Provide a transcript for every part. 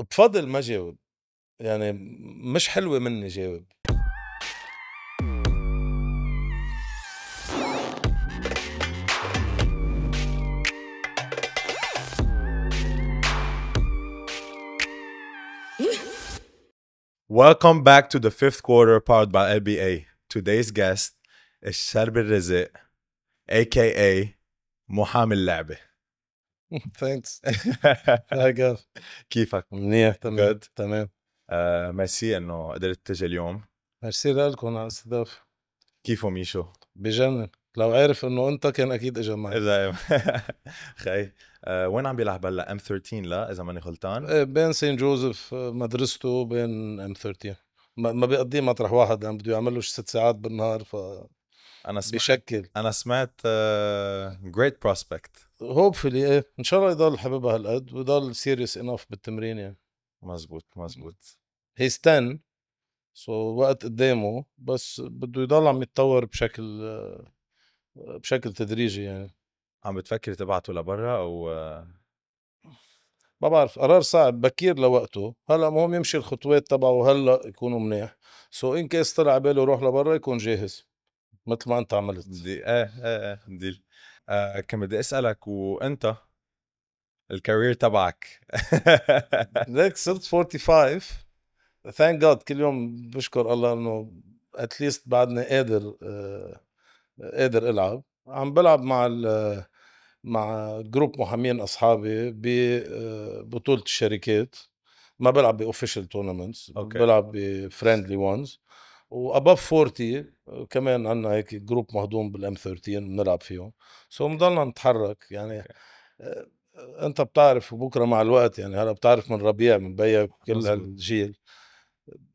بفضل ما جاوب يعني مش حلوه مني جاوب Welcome back to the fifth quarter powered by LBA. Today's guest is Sharbir Rizik, aka محامي اللعبه ثانكس كيفك؟ منيح تمام جد تمام آه ميرسي انه قدرت تجي اليوم ميرسي لكم على الاستضافه كيفو ميشو؟ بجنن لو عارف انه انت كان اكيد اجى معي دائما خي آه، وين عم بيلعب هلا ام 13 لا اذا ماني غلطان آه، بين سين جوزيف آه، مدرسته بين ام 13 ما بيقضيه مطرح واحد لان يعني بده يعمل له ست ساعات بالنهار ف انا سمعت بشكل انا سمعت جريت بروسبكت هوبفلي ايه ان شاء الله يضل حبيبها هالقد ويضل سيريس انف بالتمرين يعني مزبوط مزبوط هي 10 سو وقت قدامه بس بده يضل عم يتطور بشكل آه، بشكل تدريجي يعني عم بتفكر تبعته لبرا او ما بعرف قرار صعب بكير لوقته هلا مهم يمشي الخطوات تبعه هلا يكونوا منيح سو ان كيس طلع باله يروح لبرا يكون جاهز مثل ما انت عملت دي اه اه اه ديل آه، كان بدي اسالك وانت الكارير تبعك ليك صرت 45 ثانك جاد كل يوم بشكر الله انه اتليست بعدني قادر آه، قادر العب عم بلعب مع مع جروب محامين اصحابي ببطوله آه، الشركات ما بلعب باوفيشال تورنمنتس بلعب بفريندلي وانز واباف 40 كمان عندنا هيك جروب مهضوم بالام 13 بنلعب فيهم سو بنضلنا نتحرك يعني آه، انت بتعرف بكره مع الوقت يعني هلا بتعرف من ربيع من بيك كل هالجيل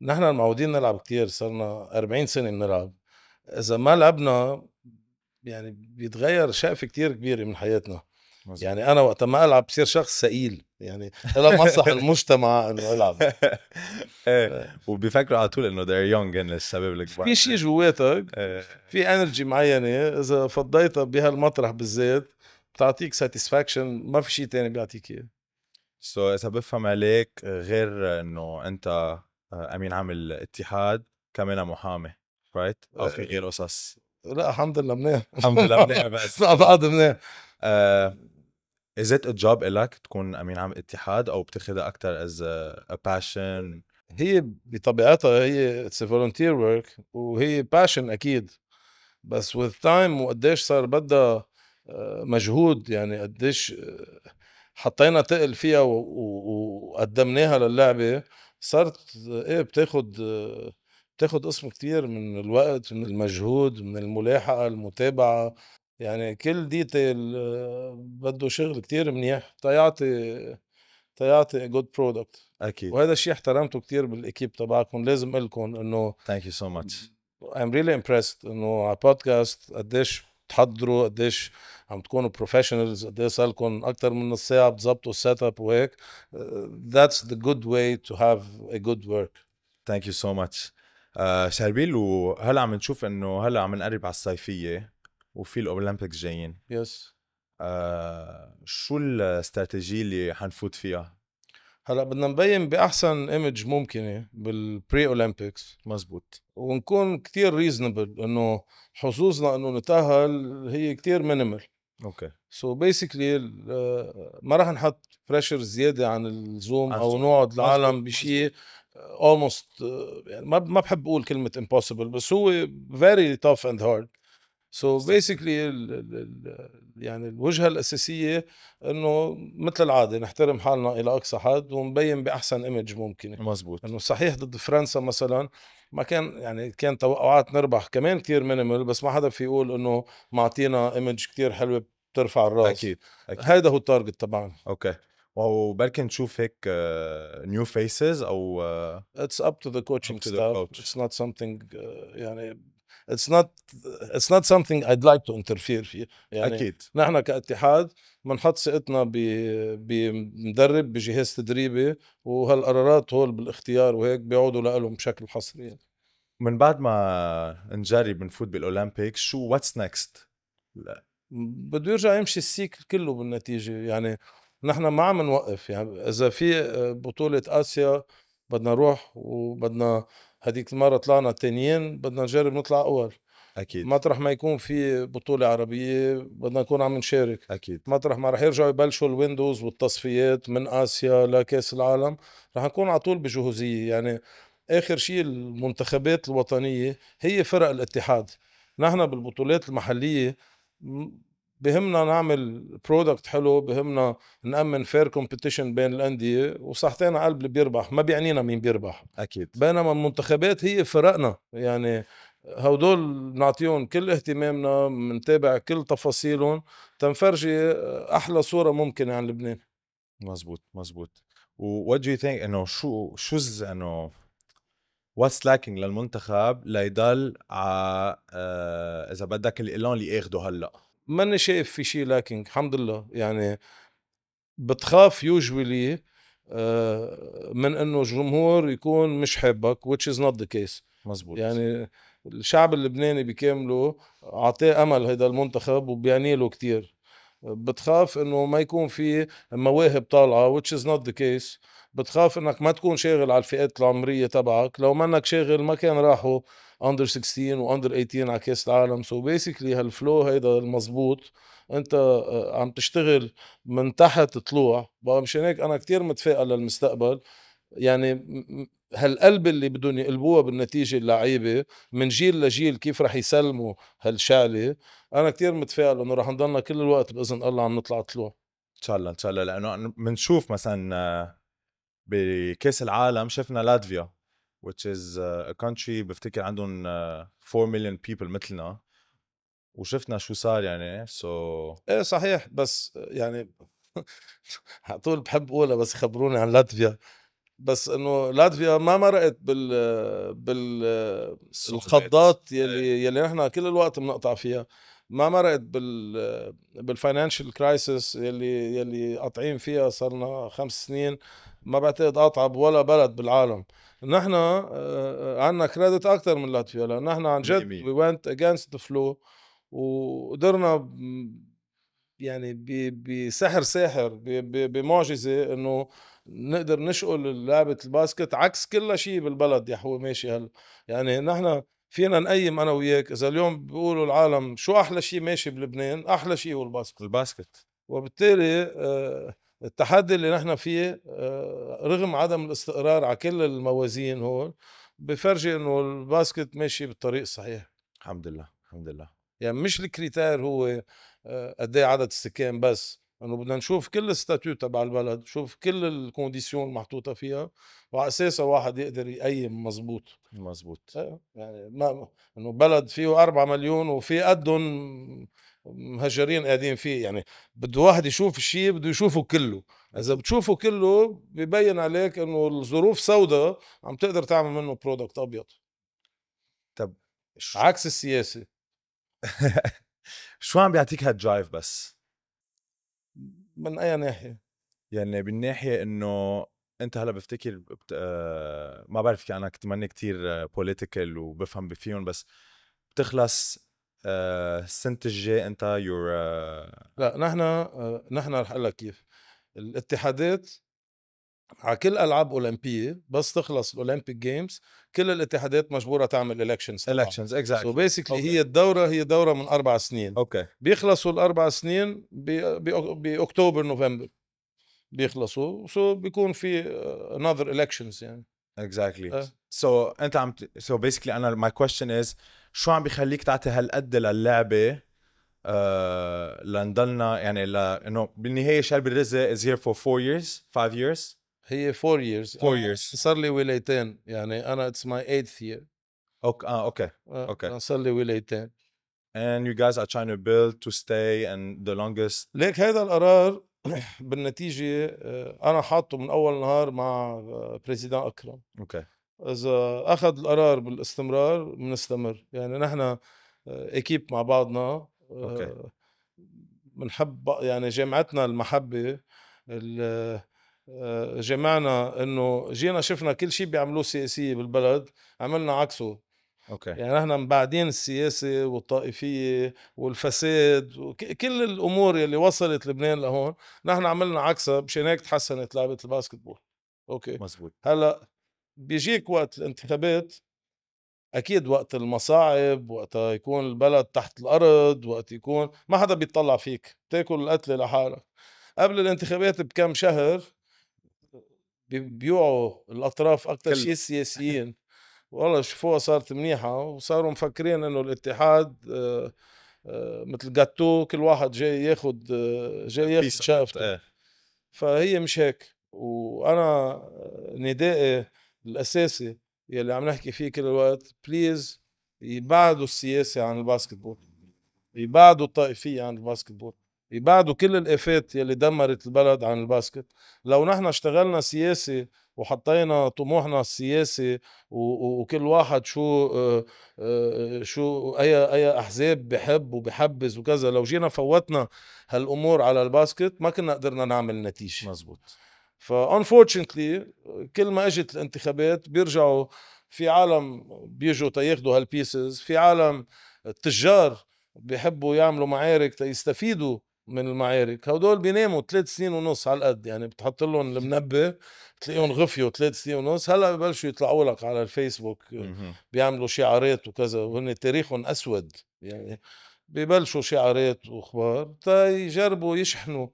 نحن معودين نلعب كثير صرنا 40 سنه بنلعب اذا ما لعبنا يعني بيتغير شقفه كتير كبيره من حياتنا مزبوط. يعني انا وقت ما العب بصير شخص ثقيل يعني انا مصلح المجتمع انه العب إيه،, ايه وبيفكروا على طول انه ذير يونج ان الشباب الكبار في شيء جواتك إيه. في انرجي معينه اذا فضيتها بهالمطرح بالذات بتعطيك ساتيسفاكشن ما في شيء ثاني بيعطيك اياه سو so, اذا بفهم عليك غير انه انت آه، امين عام الاتحاد كمان محامي رايت right? او في إيه. غير قصص لا الحمد لله منيح الحمد لله منيح بس مع بعض منيح از ات جوب الك تكون امين عام اتحاد او بتاخذها اكثر از ا باشن هي بطبيعتها هي اتس فولنتير ورك وهي باشن اكيد بس وذ تايم وقديش صار بدها آه، مجهود يعني قديش آه، حطينا تقل فيها وقدمناها للعبه صارت آه، ايه بتاخد بتاخد قسم كتير من الوقت من المجهود من الملاحقه المتابعه يعني كل ديتيل آه، بده شغل كتير منيح تيعطي تيعطي جود برودكت اكيد وهذا الشيء احترمته كتير بالاكيب تبعكم لازم لكم انه ثانك يو سو ماتش ام ريلي امبرست انه على بودكاست قديش بتحضروا قديش عم تكونوا بروفيشنالز قد ايه صار لكم اكثر من نص ساعه بتظبطوا السيت اب وهيك ذاتس ذا جود واي تو هاف ا جود ورك ثانك يو سو ماتش شربيل وهلا عم نشوف انه هلا عم نقرب على الصيفيه وفي الاولمبيكس جايين يس آه شو الاستراتيجيه اللي حنفوت فيها؟ هلا بدنا نبين باحسن ايمج ممكنه بالبري اولمبيكس مزبوط ونكون كثير ريزونبل انه حظوظنا انه نتاهل هي كثير مينيمال اوكي سو بيسكلي آه، ما راح نحط بريشر زياده عن الزوم او نقعد العالم بشيء اولموست آه، آه، يعني ما ما بحب اقول كلمه امبوسيبل بس هو فيري تاف اند هارد سو so بيسكلي يعني الوجهه الاساسيه انه مثل العاده نحترم حالنا الى اقصى حد ونبين باحسن ايمج ممكن مزبوط انه صحيح ضد فرنسا مثلا ما كان يعني كان توقعات نربح كمان كثير مينيمال بس ما حدا في يقول انه معطينا ايمج كثير حلوه بترفع الراس اكيد, أكيد. هيدا هو التارجت تبعنا اوكي وبلكي نشوف هيك نيو آه، فيسز او اتس اب تو ذا كوتشنج ستاف اتس نوت سمثينج يعني اتس نوت اتس نوت سمثينج I'd like to interfere فيه يعني اكيد نحن كاتحاد بنحط ثقتنا بمدرب بجهاز تدريبي وهالقرارات هول بالاختيار وهيك بيعودوا لهم بشكل حصري يعني. من بعد ما نجرب بنفوت بالاولمبيك شو واتس نيكست؟ بده يرجع يمشي السيكل كله بالنتيجه يعني نحن ما عم نوقف يعني اذا في بطوله اسيا بدنا نروح وبدنا هذيك المره طلعنا تانيين بدنا نجرب نطلع اول اكيد مطرح ما يكون في بطوله عربيه بدنا نكون عم نشارك اكيد مطرح ما رح يرجعوا يبلشوا الويندوز والتصفيات من اسيا لكاس العالم رح نكون على طول بجهوزيه يعني اخر شيء المنتخبات الوطنيه هي فرق الاتحاد نحن بالبطولات المحليه بهمنا نعمل برودكت حلو بهمنا نأمن فير كومبيتيشن بين الأندية وصحتين قلب اللي بيربح ما بيعنينا مين بيربح أكيد بينما المنتخبات هي فرقنا يعني هودول نعطيهم كل اهتمامنا بنتابع كل تفاصيلهم تنفرجي أحلى صورة ممكنة عن لبنان مزبوط مزبوط و what do you think انه شو شو انه واتس لاكينج للمنتخب ليضل على آه، اذا بدك الالون اللي اخده هلا ماني شايف في شيء لكن الحمد لله يعني بتخاف يوجولي آه، من انه الجمهور يكون مش حابك which is not the case مزبوط يعني الشعب اللبناني بكامله اعطاه امل هذا المنتخب وبيعني له كثير بتخاف انه ما يكون في مواهب طالعه which is not the case بتخاف انك ما تكون شاغل على الفئات العمريه تبعك لو ما انك شاغل ما كان راحوا اندر 16 واندر 18 على كاس العالم سو so بيسكلي هالفلو هيدا المزبوط انت آه، عم تشتغل من تحت طلوع بقى مشان هيك انا كتير متفائل للمستقبل يعني هالقلب اللي بدهم يقلبوها بالنتيجه اللعيبه من جيل لجيل كيف رح يسلموا هالشعله انا كتير متفائل انه رح نضلنا كل الوقت باذن الله عم نطلع طلوع ان شاء الله ان شاء الله لانه بنشوف مثلا آه، بكاس العالم شفنا لاتفيا which is uh, a country بفتكر عندهم 4 uh, million people مثلنا وشفنا شو صار يعني سو so... ايه صحيح بس يعني على طول بحب اقولها بس خبروني عن لاتفيا بس انه لاتفيا ما مرقت بال بال الخضات إيه. يلي يلي نحن كل الوقت بنقطع فيها ما مرقت بال بالفاينانشال كرايسيس يلي يلي قاطعين فيها صرنا خمس سنين ما بعتقد قاطعه بولا بلد بالعالم نحن آه، آه، عندنا كريدت اكثر من لاتفيا لان نحن عن جد وي ونت اجينست ذا فلو وقدرنا يعني بسحر ساحر بمعجزه انه نقدر نشقل لعبه الباسكت عكس كل شيء بالبلد يا حو ماشي هلا يعني نحن فينا نقيم انا وياك اذا اليوم بيقولوا العالم شو احلى شيء ماشي بلبنان احلى شيء هو الباسكت الباسكت وبالتالي آه، التحدي اللي نحن فيه آه، رغم عدم الاستقرار على كل الموازين هون بفرجي انه الباسكت ماشي بالطريق الصحيح الحمد لله الحمد لله يعني مش الكريتير هو آه، قد ايه عدد السكان بس انه بدنا نشوف كل الستاتيو تبع البلد نشوف كل الكونديسيون المحطوطه فيها وعلى اساسها واحد يقدر يقيم مزبوط مزبوط آه، يعني ما انه بلد فيه 4 مليون وفي قدهم مهجرين قاعدين فيه يعني بده واحد يشوف الشيء بده يشوفه كله اذا بتشوفه كله ببين عليك انه الظروف سوداء عم تقدر تعمل منه برودكت ابيض طب شو... عكس السياسه شو عم بيعطيك هالجايف بس من اي ناحيه يعني بالناحيه انه انت هلا بفتكر بت... آه... ما بعرف انا كنت ماني كثير بوليتيكال آه، وبفهم فيهم بس بتخلص آه، السنه الجاي انت يور آه، لا نحن آه، نحن رح اقول لك كيف الاتحادات على كل العاب اولمبيه بس تخلص الاولمبيك جيمز كل الاتحادات مجبوره تعمل الكشنز الكشنز اكزاكتلي سو بيسكلي هي الدوره هي دوره من اربع سنين اوكي okay. بيخلصوا الاربع سنين باكتوبر نوفمبر بيخلصوا سو so بيكون في انذر الكشنز يعني اكزاكتلي سو انت عم سو بيسكلي انا ماي كويستشن از شو عم بخليك تعطي هالقد للعبه آه لنضلنا يعني لانه بالنهايه شال الرزق از هير فور 4 years 5 years هي 4 years 4 آه، years صار لي ولايتين يعني انا اتس ماي 8th year آه، اوكي اه اوكي آه، اوكي صار لي ولايتين and you guys are trying to build to stay and the longest ليك هذا القرار بالنتيجه انا حاطه من اول نهار مع بريزيدان اكرم اوكي okay. اذا اخذ القرار بالاستمرار بنستمر يعني نحن اكيب آه، مع بعضنا اوكي بنحب آه، يعني جامعتنا المحبه آه، جمعنا انه جينا شفنا كل شيء بيعملوه سياسيه e بالبلد عملنا عكسه اوكي يعني نحن مبعدين السياسه والطائفيه والفساد وكل الامور اللي وصلت لبنان لهون نحن عملنا عكسها مشان هيك تحسنت لعبه الباسكتبول اوكي مزبوط هلا بيجيك وقت الانتخابات اكيد وقت المصاعب وقت يكون البلد تحت الارض وقت يكون ما حدا بيطلع فيك بتاكل القتله لحالك قبل الانتخابات بكم شهر بيوعوا الاطراف اكثر شيء السياسيين والله شوفوها صارت منيحه وصاروا مفكرين انه الاتحاد آه، آه، مثل جاتو كل واحد جاي ياخذ آه، جاي ياخذ شقفته إيه. فهي مش هيك وانا ندائي الاساسي يلي عم نحكي فيه كل الوقت بليز يبعدوا السياسه عن الباسكت بول يبعدوا الطائفيه عن الباسكت بول يبعدوا كل الافات يلي دمرت البلد عن الباسكت لو نحن اشتغلنا سياسي وحطينا طموحنا السياسي وكل واحد شو آه، آه، شو اي اي احزاب بحب وبحبز وكذا لو جينا فوتنا هالامور على الباسكت ما كنا قدرنا نعمل نتيجه مزبوط فانفورشنتلي كل ما اجت الانتخابات بيرجعوا في عالم بيجوا تاخذوا هالبيسز في عالم التجار بيحبوا يعملوا معارك تيستفيدوا من المعارك هدول بيناموا ثلاث سنين ونص على القد يعني بتحط لهم المنبه تلاقيهم غفيوا ثلاث سنين ونص هلا ببلشوا يطلعوا لك على الفيسبوك بيعملوا شعارات وكذا وهن تاريخهم اسود يعني ببلشوا شعارات واخبار تيجربوا يشحنوا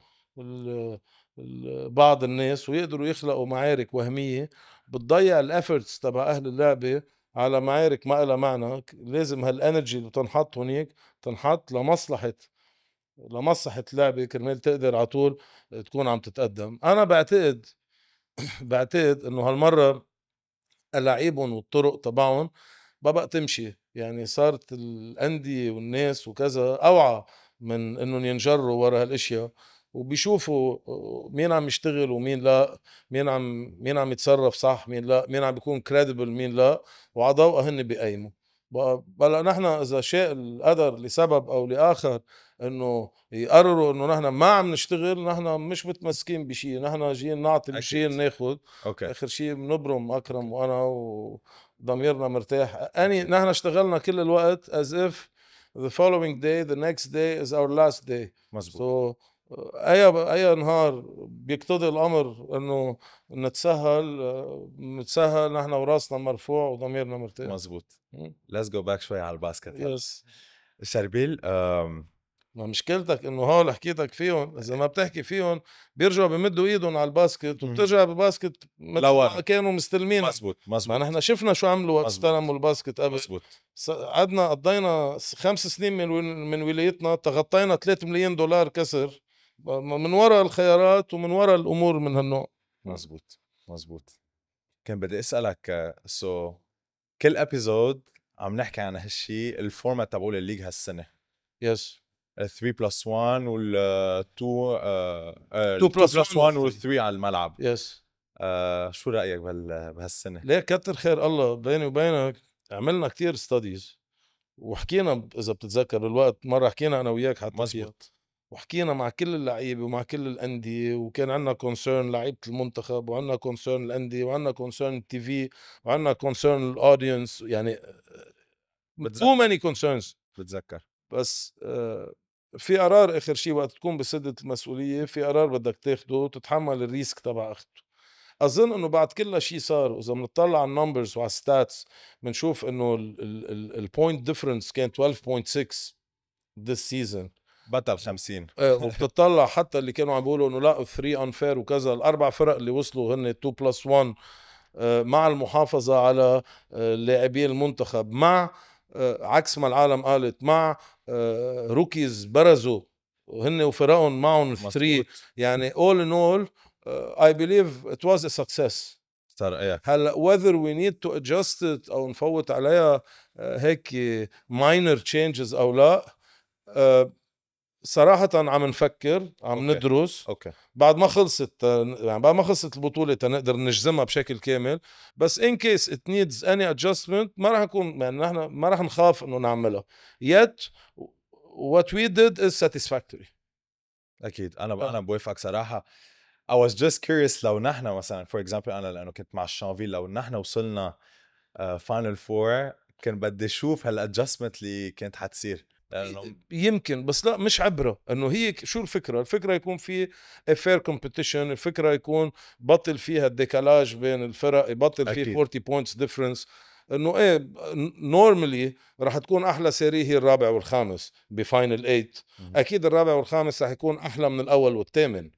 بعض الناس ويقدروا يخلقوا معارك وهميه بتضيع الافورتس تبع اهل اللعبه على معارك ما لها معنى لازم هالانرجي اللي تنحط هناك تنحط لمصلحه لمصلحه اللعبه كرمال تقدر على طول تكون عم تتقدم انا بعتقد بعتقد انه هالمره الاعيبهم والطرق تبعهم ما بقى تمشي يعني صارت الانديه والناس وكذا اوعى من انهم ينجروا ورا هالاشياء وبيشوفوا مين عم يشتغل ومين لا مين عم مين عم يتصرف صح مين لا مين عم بيكون كريديبل مين لا وعلى ضوءها هن بيقيموا بلا نحن اذا شاء القدر لسبب او لاخر انه يقرروا انه نحن ما عم نشتغل نحن مش متمسكين بشيء نحن جايين نعطي بشيء ناخذ اخر شيء بنبرم اكرم وانا وضميرنا مرتاح اني نحن اشتغلنا كل الوقت as if the following day the next day is our last day مزبوط. so اي اي نهار بيقتضي الامر انه نتسهل نتسهل نحن وراسنا مرفوع وضميرنا مرتاح مزبوط ليتس جو باك شوي على الباسكت يس يعني. شربيل ما مشكلتك انه هول حكيتك فيهم اذا ما بتحكي فيهم بيرجعوا بمدوا ايدهم على الباسكت وبترجع بباسكت مثل كانوا مستلمين مزبوط مزبوط ما نحن شفنا شو عملوا وقت استلموا الباسكت قبل مزبوط قعدنا قضينا خمس سنين من من ولايتنا تغطينا 3 مليون دولار كسر من وراء الخيارات ومن وراء الامور من هالنوع مزبوط مزبوط كان بدي اسالك سو كل ابيزود عم نحكي عن هالشيء الفورمات تبعول الليج هالسنه يس yes. 3 بلس 1 وال 2 2 بلس 1 وال 3 على الملعب يس آه شو رايك بهالسنه؟ ليه كتر خير الله بيني وبينك عملنا كتير ستاديز وحكينا اذا بتتذكر الوقت مره حكينا انا وياك حتى مزبوط وحكينا مع كل اللعيبه ومع كل الانديه وكان عندنا كونسيرن لعيبه المنتخب وعندنا كونسيرن الانديه وعندنا كونسيرن التي في وعندنا كونسيرن الاودينس يعني تو ماني كونسيرنز بتذكر بس آه، في قرار اخر شيء وقت تكون بسده المسؤوليه في قرار بدك تاخده وتتحمل الريسك تبع اخذته اظن انه بعد كل شيء صار واذا بنطلع على النمبرز وعلى الستاتس بنشوف انه البوينت ديفرنس كان 12.6 ذس سيزون بطل 50 ايه وبتطلع حتى اللي كانوا عم بيقولوا انه لا 3 انفير وكذا الاربع فرق اللي وصلوا هن 2 بلس 1 مع المحافظه على آه، لاعبي المنتخب مع آه، عكس ما العالم قالت مع روكيز آه، برزوا وهن وفرقهم معهم 3 يعني اول ان اول اي بليف ات واز ا سكسس هلا وذر وي نيد تو ادجست او نفوت عليها هيك ماينر تشينجز او لا صراحة عم نفكر عم أوكي. ندرس أوكي. بعد ما خلصت يعني بعد ما خلصت البطولة تنقدر نجزمها بشكل كامل بس ان كيس ات نيدز اني ادجستمنت ما راح نكون يعني نحن ما راح نخاف انه نعملها يت وات وي ديد از ساتيسفاكتوري اكيد انا ب... أه. انا بوافقك صراحة I was just curious لو نحن مثلا فور اكزامبل انا لانه كنت مع الشانفيل لو نحن وصلنا فاينل uh, فور كان بدي اشوف هالادجستمنت اللي كانت حتصير يمكن بس لا مش عبره انه هي شو الفكره الفكره يكون في فير كومبيتيشن الفكره يكون بطل فيها الديكالاج بين الفرق يبطل فيه 40 بوينتس ديفرنس انه ايه نورمالي رح تكون احلى سيري هي الرابع والخامس بفاينل 8 اكيد الرابع والخامس رح يكون احلى من الاول والثامن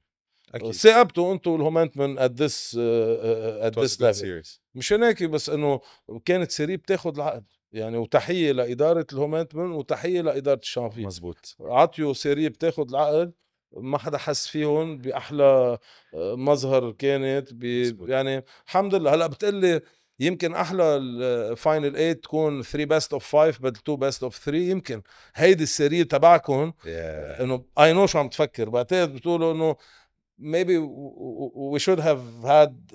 اكيد ثاقبتوا انتم الهومنتمن ات ذس ات ذس ليفل مش هيك بس انه كانت سيري بتاخذ العقد يعني وتحيه لاداره الهومنتمن وتحيه لاداره الشامبيون مزبوط عطيوا سيري بتاخذ العقد ما حدا حس فيهم باحلى آه، مظهر كانت بي مزبوط. يعني الحمد لله هلا بتقلي يمكن احلى الفاينل آه، 8 تكون 3 بيست اوف 5 بدل 2 بيست اوف 3 يمكن هيدي السيريه تبعكم yeah. آه، انه اي نو شو عم تفكر بعتقد بتقولوا انه ميبي وي شود هاف هاد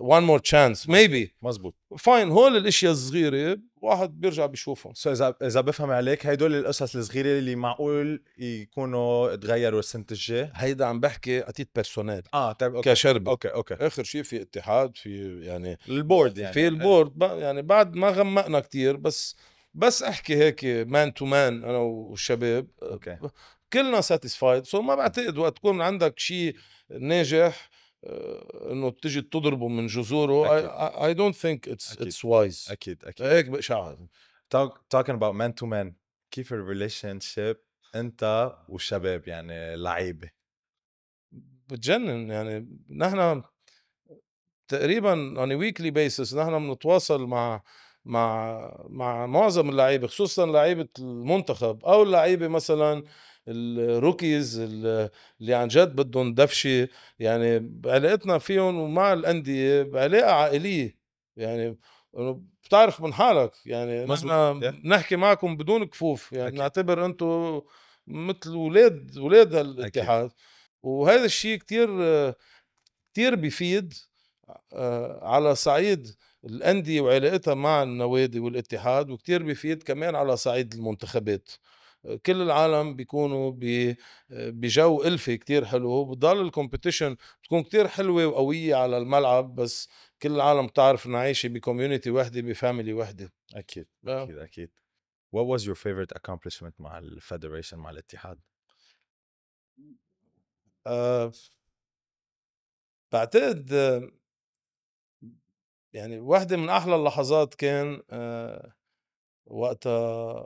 وان مور تشانس ميبي مزبوط فاين هول الاشياء الصغيره واحد بيرجع بيشوفهم سو اذا اذا بفهم عليك هدول القصص الصغيره اللي معقول يكونوا تغيروا السنه الجايه هيدا عم بحكي اتيت بيرسونيل اه طيب اوكي كشرب اوكي اوكي اخر شيء في اتحاد في يعني البورد يعني في البورد يعني بعد ما غمقنا كتير بس بس احكي هيك مان تو مان انا والشباب اوكي كلنا ساتيسفايد سو ما بعتقد وقت تكون عندك شيء ناجح آه، انه تجي تضربه من جذوره اي دونت ثينك اتس اتس وايز اكيد اكيد هيك بقشعر توكينج اباوت مان تو مان كيف الريليشن شيب انت والشباب يعني لعيبه بتجنن يعني نحن تقريبا اون ويكلي بيسس نحن بنتواصل مع مع مع معظم اللعيبه خصوصا لعيبه المنتخب او اللعيبه مثلا آه الروكيز اللي عن جد بدهم دفشه يعني علاقتنا فيهم ومع الانديه علاقه عائليه يعني بتعرف من حالك يعني نحن نحكي معكم بدون كفوف يعني أكيد. نعتبر انتم مثل اولاد اولاد هالاتحاد وهذا الشيء كثير كثير بيفيد آه، على صعيد الانديه وعلاقتها مع النوادي والاتحاد وكثير بيفيد كمان على صعيد المنتخبات كل العالم بيكونوا بجو الفه كتير حلو بضل الكومبيتيشن بتكون كتير حلوه وقويه على الملعب بس كل العالم بتعرف انه عايشه بكوميونتي وحده بفاميلي وحده اكيد آه. اكيد اكيد What was your favorite accomplishment مع الفيدريشن مع الاتحاد؟ أه بعتقد يعني واحدة من أحلى اللحظات كان أه وقت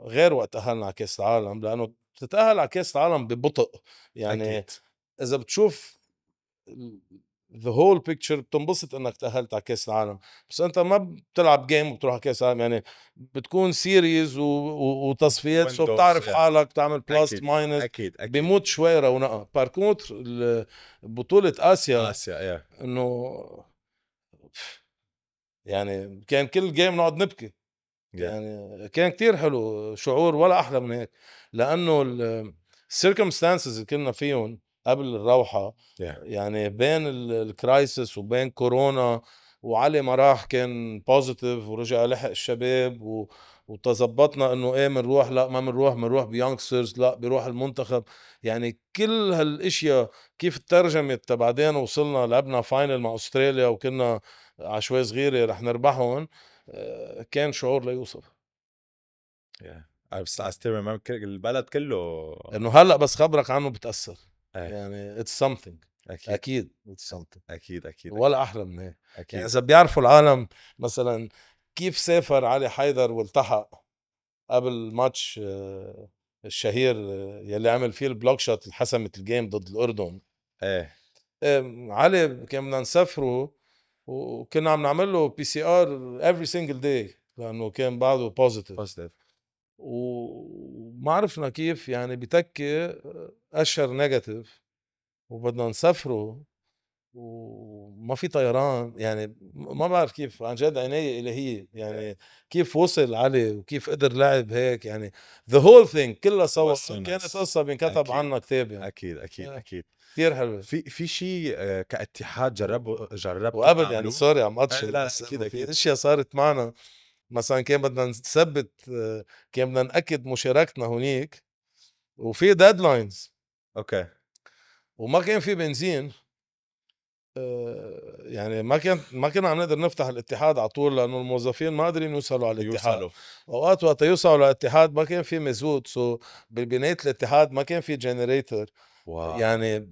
غير وقت تاهلنا على كاس العالم لانه بتتاهل على كاس العالم ببطء يعني أكيد. اذا بتشوف ذا هول بيكتشر بتنبسط انك تاهلت على كاس العالم بس انت ما بتلعب جيم وبتروح على كاس العالم يعني بتكون سيريز و... و... وتصفيات سو بتعرف yeah. حالك بتعمل بلس ماينس اكيد اكيد بيموت شوي رونقها باركونتر بطوله اسيا اسيا yeah. انه يعني كان كل جيم نقعد نبكي يعني كان كتير حلو شعور ولا احلى من هيك لانه السيركمستانسز اللي كنا فيهم قبل الروحه yeah. يعني بين الكرايسس وبين كورونا وعلي ما راح كان بوزيتيف ورجع لحق الشباب و... وتظبطنا انه ايه بنروح لا ما بنروح بنروح بيونغسترز لا بيروح المنتخب يعني كل هالاشياء كيف ترجمت بعدين وصلنا لعبنا فاينل مع استراليا وكنا عشوائي صغيره رح نربحهم آه، كان شعور لا يوصف yeah. I still remember البلد كله انه هلا بس خبرك عنه بتاثر أي. آه. يعني اتس سمثينج اكيد اكيد اتس سمثينج اكيد اكيد ولا احلى من هيك يعني اكيد يعني اذا بيعرفوا العالم مثلا كيف سافر علي حيدر والتحق قبل ماتش آه، الشهير يلي عمل فيه البلوك شوت اللي حسمت الجيم ضد الاردن ايه علي كان بدنا نسافره وكنا عم نعمل له بي سي ار افري سنجل داي لانه كان بعده بوزيتيف بوزيتيف وما عرفنا كيف يعني بتكي اشهر نيجاتيف وبدنا نسافره وما في طيران يعني ما بعرف كيف عن جد عناية إلهية يعني كيف وصل علي وكيف قدر لعب هيك يعني ذا هول ثينج كلها سوا كانت قصة بينكتب عنا كتاب يعني أكيد أكيد أكيد كثير حلوه في في شيء آه، كاتحاد جربوا جربوا وقبل يعني سوري عم آه، اطش لا اكيد اكيد اشياء صارت معنا مثلا كان بدنا نثبت آه، كان بدنا ناكد مشاركتنا هونيك وفي ديدلاينز اوكي وما كان في بنزين يعني ما كان ما كنا عم نقدر نفتح الاتحاد على طول لانه الموظفين ما قادرين يوصلوا على الاتحاد يوصلوا. اوقات وقت يوصلوا على الاتحاد ما كان في مزود سو ببنايه الاتحاد ما كان في جنريتر واو. يعني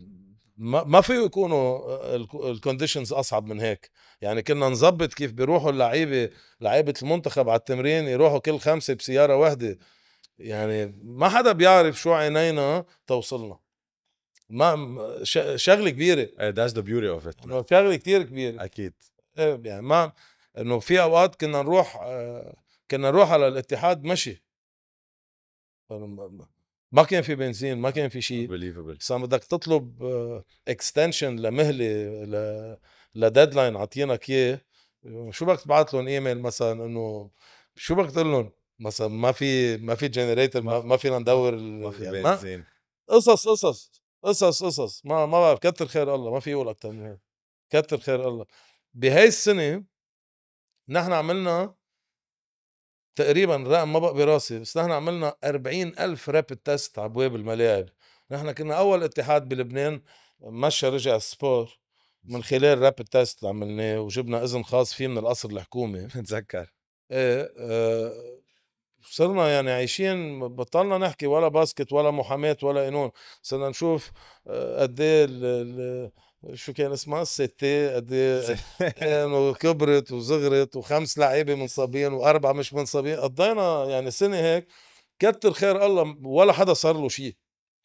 ما ما في يكونوا آه، الكونديشنز اصعب من هيك يعني كنا نظبط كيف بيروحوا اللعيبه لعيبه المنتخب على التمرين يروحوا كل خمسه بسياره واحده يعني ما حدا بيعرف شو عينينا توصلنا ما شغله كبيره ذاتس ذا بيوتي اوف ات شغله كثير كبيره اكيد إيه، يعني ما انه في اوقات كنا نروح آه، كنا نروح على الاتحاد مشي ما كان في بنزين ما كان في شيء صار بدك تطلب اكستنشن آه، لمهله لديدلاين عطيناك اياه شو بدك تبعث لهم ايميل مثلا انه شو بدك تقول لهم مثلا ما في ما في جنريتر ما, ما فينا ندور ما في يعني، بنزين قصص قصص قصص قصص ما ما بعرف كتر خير الله ما في يقول اكثر من هيك كتر خير الله بهي السنه نحن عملنا تقريبا الرقم ما بقى براسي بس نحن عملنا 40 ألف رابid تيست على ابواب الملاعب نحن كنا اول اتحاد بلبنان مشى رجع السبور من خلال رابد تيست اللي عملناه وجبنا اذن خاص فيه من القصر الحكومي بتذكر ايه آه صرنا يعني عايشين بطلنا نحكي ولا باسكت ولا محاماه ولا قانون صرنا نشوف آه، قد ايه شو كان اسمها الستة قد إيه؟ كانوا كبرت وصغرت وخمس لعيبه منصابين واربعه مش منصابين قضينا يعني سنه هيك كتر خير الله ولا حدا صار له شيء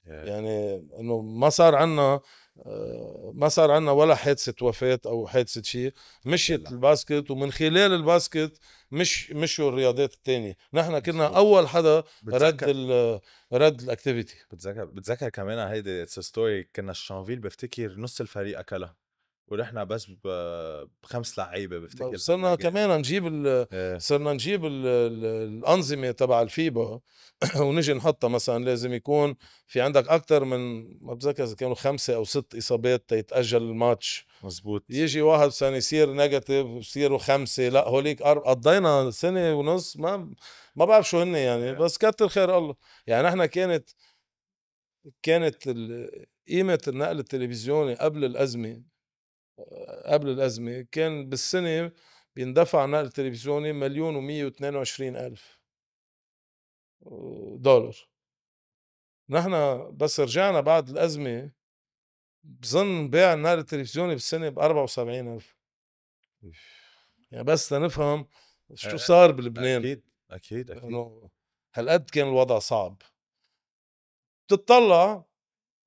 يعني انه ما صار عنا آه، ما صار عنا ولا حادثه وفاه او حادثه شيء مشيت الباسكت ومن خلال الباسكت مش مشوا الرياضات الثانيه نحن كنا اول حدا رد الـ رد الاكتيفيتي بتذكر بتذكر كمان هيدي ستوري كنا الشانفيل بفتكر نص الفريق اكلها ونحن بس بخمس لعيبه بفتكر صرنا كمان نجيب إيه. صرنا نجيب الانظمه تبع الفيبا ونجي نحطها مثلا لازم يكون في عندك اكثر من ما بتذكر اذا كانوا خمسه او ست اصابات تيتاجل الماتش مزبوط يجي واحد سنة يصير نيجاتيف يصيروا خمسه لا هوليك أرب... قضينا سنه ونص ما ما بعرف شو هن يعني بس كتر خير الله يعني احنا كانت كانت قيمه النقل التلفزيوني قبل الازمه قبل الازمه كان بالسنه بيندفع نقل تلفزيوني مليون و122 الف دولار نحن بس رجعنا بعد الازمه بظن بيع النهار التلفزيوني بالسنه ب 74000 يعني بس لنفهم شو صار بلبنان اكيد اكيد اكيد انه هالقد كان الوضع صعب بتطلع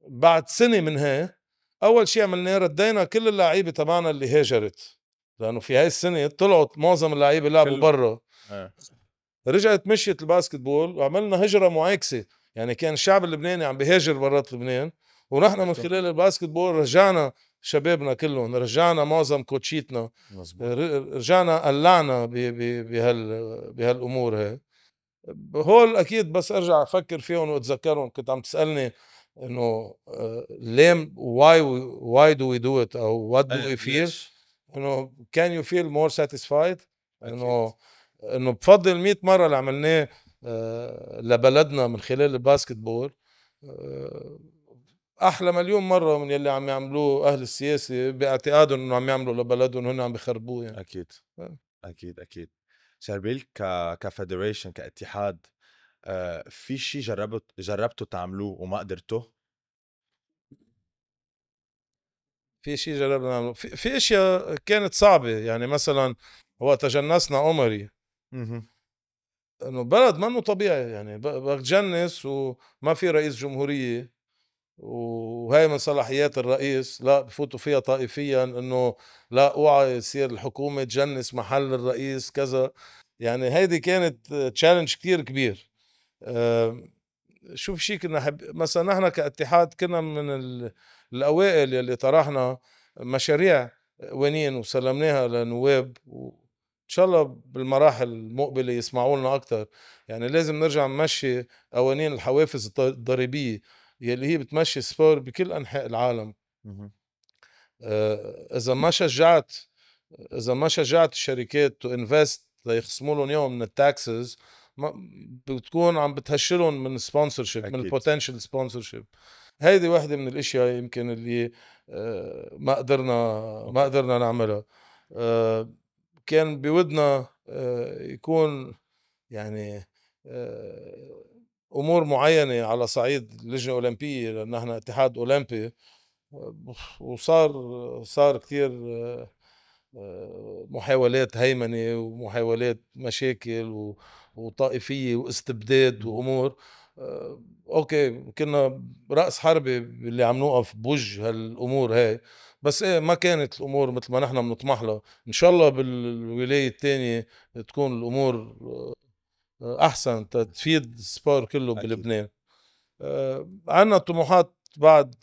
بعد سنه من هي اول شيء عملناه ردينا كل اللعيبه تبعنا اللي هاجرت لانه في هاي السنه طلعوا معظم اللعيبه لعبوا برا آه. رجعت مشيت الباسكت بول وعملنا هجره معاكسه يعني كان الشعب اللبناني عم بهاجر برات لبنان ونحن من خلال الباسكت بول رجعنا شبابنا كلهم رجعنا معظم كوتشيتنا رجعنا قلعنا بهال بهالامور هي هول اكيد بس ارجع افكر فيهم واتذكرهم كنت عم تسالني انه آه، ليه واي واي دو وي دو ات او وات دو وي فيل انه كان يو فيل مور ساتيسفايد انه انه بفضل 100 مره اللي عملناه آه، لبلدنا من خلال الباسكت بول آه، احلى مليون مره من يلي عم يعملوه اهل السياسه باعتقادهم انه عم يعملوا لبلدهم هن عم بخربوه يعني اكيد اكيد اكيد شربيل ك كفدريشن كاتحاد آه في شيء جربت جربته تعملوه وما قدرته في شيء جربنا نعمله في, في اشياء كانت صعبه يعني مثلا وقت جنسنا عمري انه بلد منه طبيعي يعني بدك تجنس وما في رئيس جمهوريه وهي من صلاحيات الرئيس لا بفوتوا فيها طائفيا انه لا اوعى يصير الحكومه تجنس محل الرئيس كذا يعني هيدي كانت تشالنج كتير كبير شوف شيء كنا حب... مثلا نحن كاتحاد كنا من ال... الاوائل يلي طرحنا مشاريع قوانين وسلمناها لنواب وان شاء الله بالمراحل المقبله يسمعوا لنا اكثر يعني لازم نرجع نمشي قوانين الحوافز الضريبيه يلي هي بتمشي سبور بكل انحاء العالم آه، اذا ما شجعت اذا ما شجعت الشركات تو انفست ليخصموا لهم يوم من التاكسز ما بتكون عم بتهشلهم من سبونسر من البوتنشال شيب هيدي وحده من الاشياء يمكن اللي آه، ما قدرنا ما قدرنا نعملها آه، كان بودنا يكون يعني امور معينه على صعيد اللجنه الاولمبيه لان احنا اتحاد اولمبي وصار صار كثير محاولات هيمنه ومحاولات مشاكل وطائفيه واستبداد وامور اوكي كنا راس حربه اللي عم نوقف بوج هالامور هاي بس ايه ما كانت الامور مثل ما نحن بنطمح لها ان شاء الله بالولايه الثانيه تكون الامور احسن تفيد السبور كله أكيد. بلبنان آه، عندنا طموحات بعد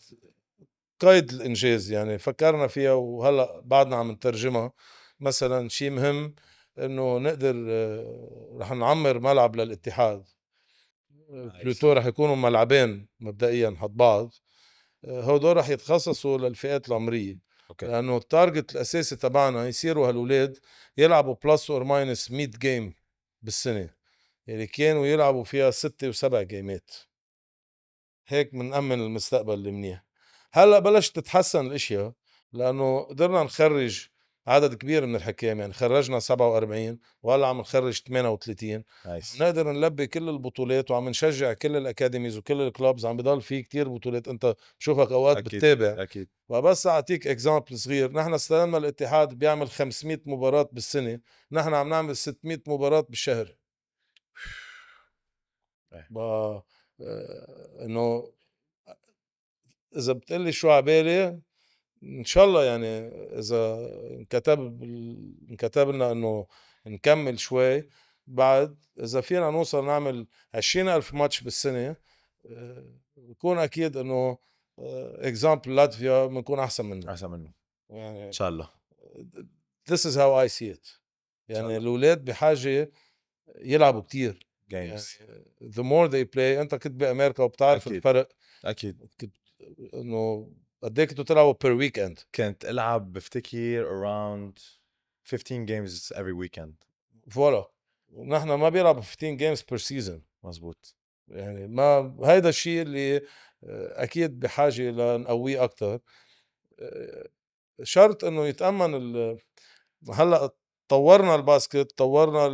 قيد الانجاز يعني فكرنا فيها وهلا بعدنا عم نترجمها مثلا شيء مهم انه نقدر آه، رح نعمر ملعب للاتحاد بلوتو رح يكونوا ملعبين مبدئيا حد بعض هدول آه، رح يتخصصوا للفئات العمريه أوكي. لانه التارجت الاساسي تبعنا يصيروا هالولاد يلعبوا بلس اور ماينس 100 جيم بالسنه يلي يعني كانوا يلعبوا فيها ستة وسبع جيمات هيك بنأمن المستقبل المنيح هلا بلشت تتحسن الاشياء لانه قدرنا نخرج عدد كبير من الحكام يعني خرجنا 47 وهلا عم نخرج 38 نايس. نقدر نلبي كل البطولات وعم نشجع كل الاكاديميز وكل الكلوبز عم بضل في كتير بطولات انت شوفك اوقات أكيد. بتتابع اكيد وبس اعطيك اكزامبل صغير نحن استلمنا الاتحاد بيعمل 500 مباراه بالسنه نحن عم نعمل 600 مباراه بالشهر إيه. با آه، انه اذا بتقلي شو عبالي ان شاء الله يعني اذا انكتب انكتب لنا انه نكمل شوي بعد اذا فينا نوصل نعمل عشرين الف ماتش بالسنه آه، بكون اكيد انه اكزامبل آه، لاتفيا بنكون احسن منه احسن منه يعني ان شاء الله This is how I see it يعني الاولاد بحاجه يلعبوا كتير جيمز ذا مور ذي بلاي انت كنت بامريكا وبتعرف أكيد. الفرق اكيد كنت انه قد ايه كنتوا تلعبوا بير ويك اند؟ كنت العب بفتكر اراوند 15 جيمز افري ويكند فوالا ونحن ما بيلعبوا 15 جيمز بير سيزون مزبوط يعني ما هيدا الشيء اللي آه، اكيد بحاجه لنقويه اكثر آه، شرط انه يتامن ال... هلا طورنا الباسكت طورنا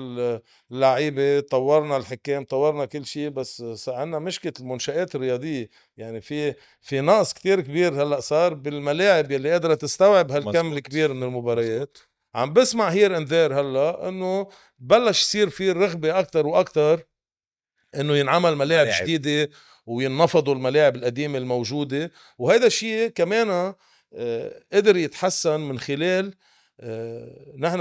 اللعيبه طورنا الحكام طورنا كل شيء بس عندنا مشكله المنشات الرياضيه يعني في في نقص كتير كبير هلا صار بالملاعب يلي قادره تستوعب هالكم الكبير من المباريات عم بسمع هير اند ذير هلا انه بلش يصير في رغبه اكثر واكثر انه ينعمل ملاعب جديده وينفضوا الملاعب القديمه الموجوده وهذا الشيء كمان آه، قدر يتحسن من خلال آه، نحن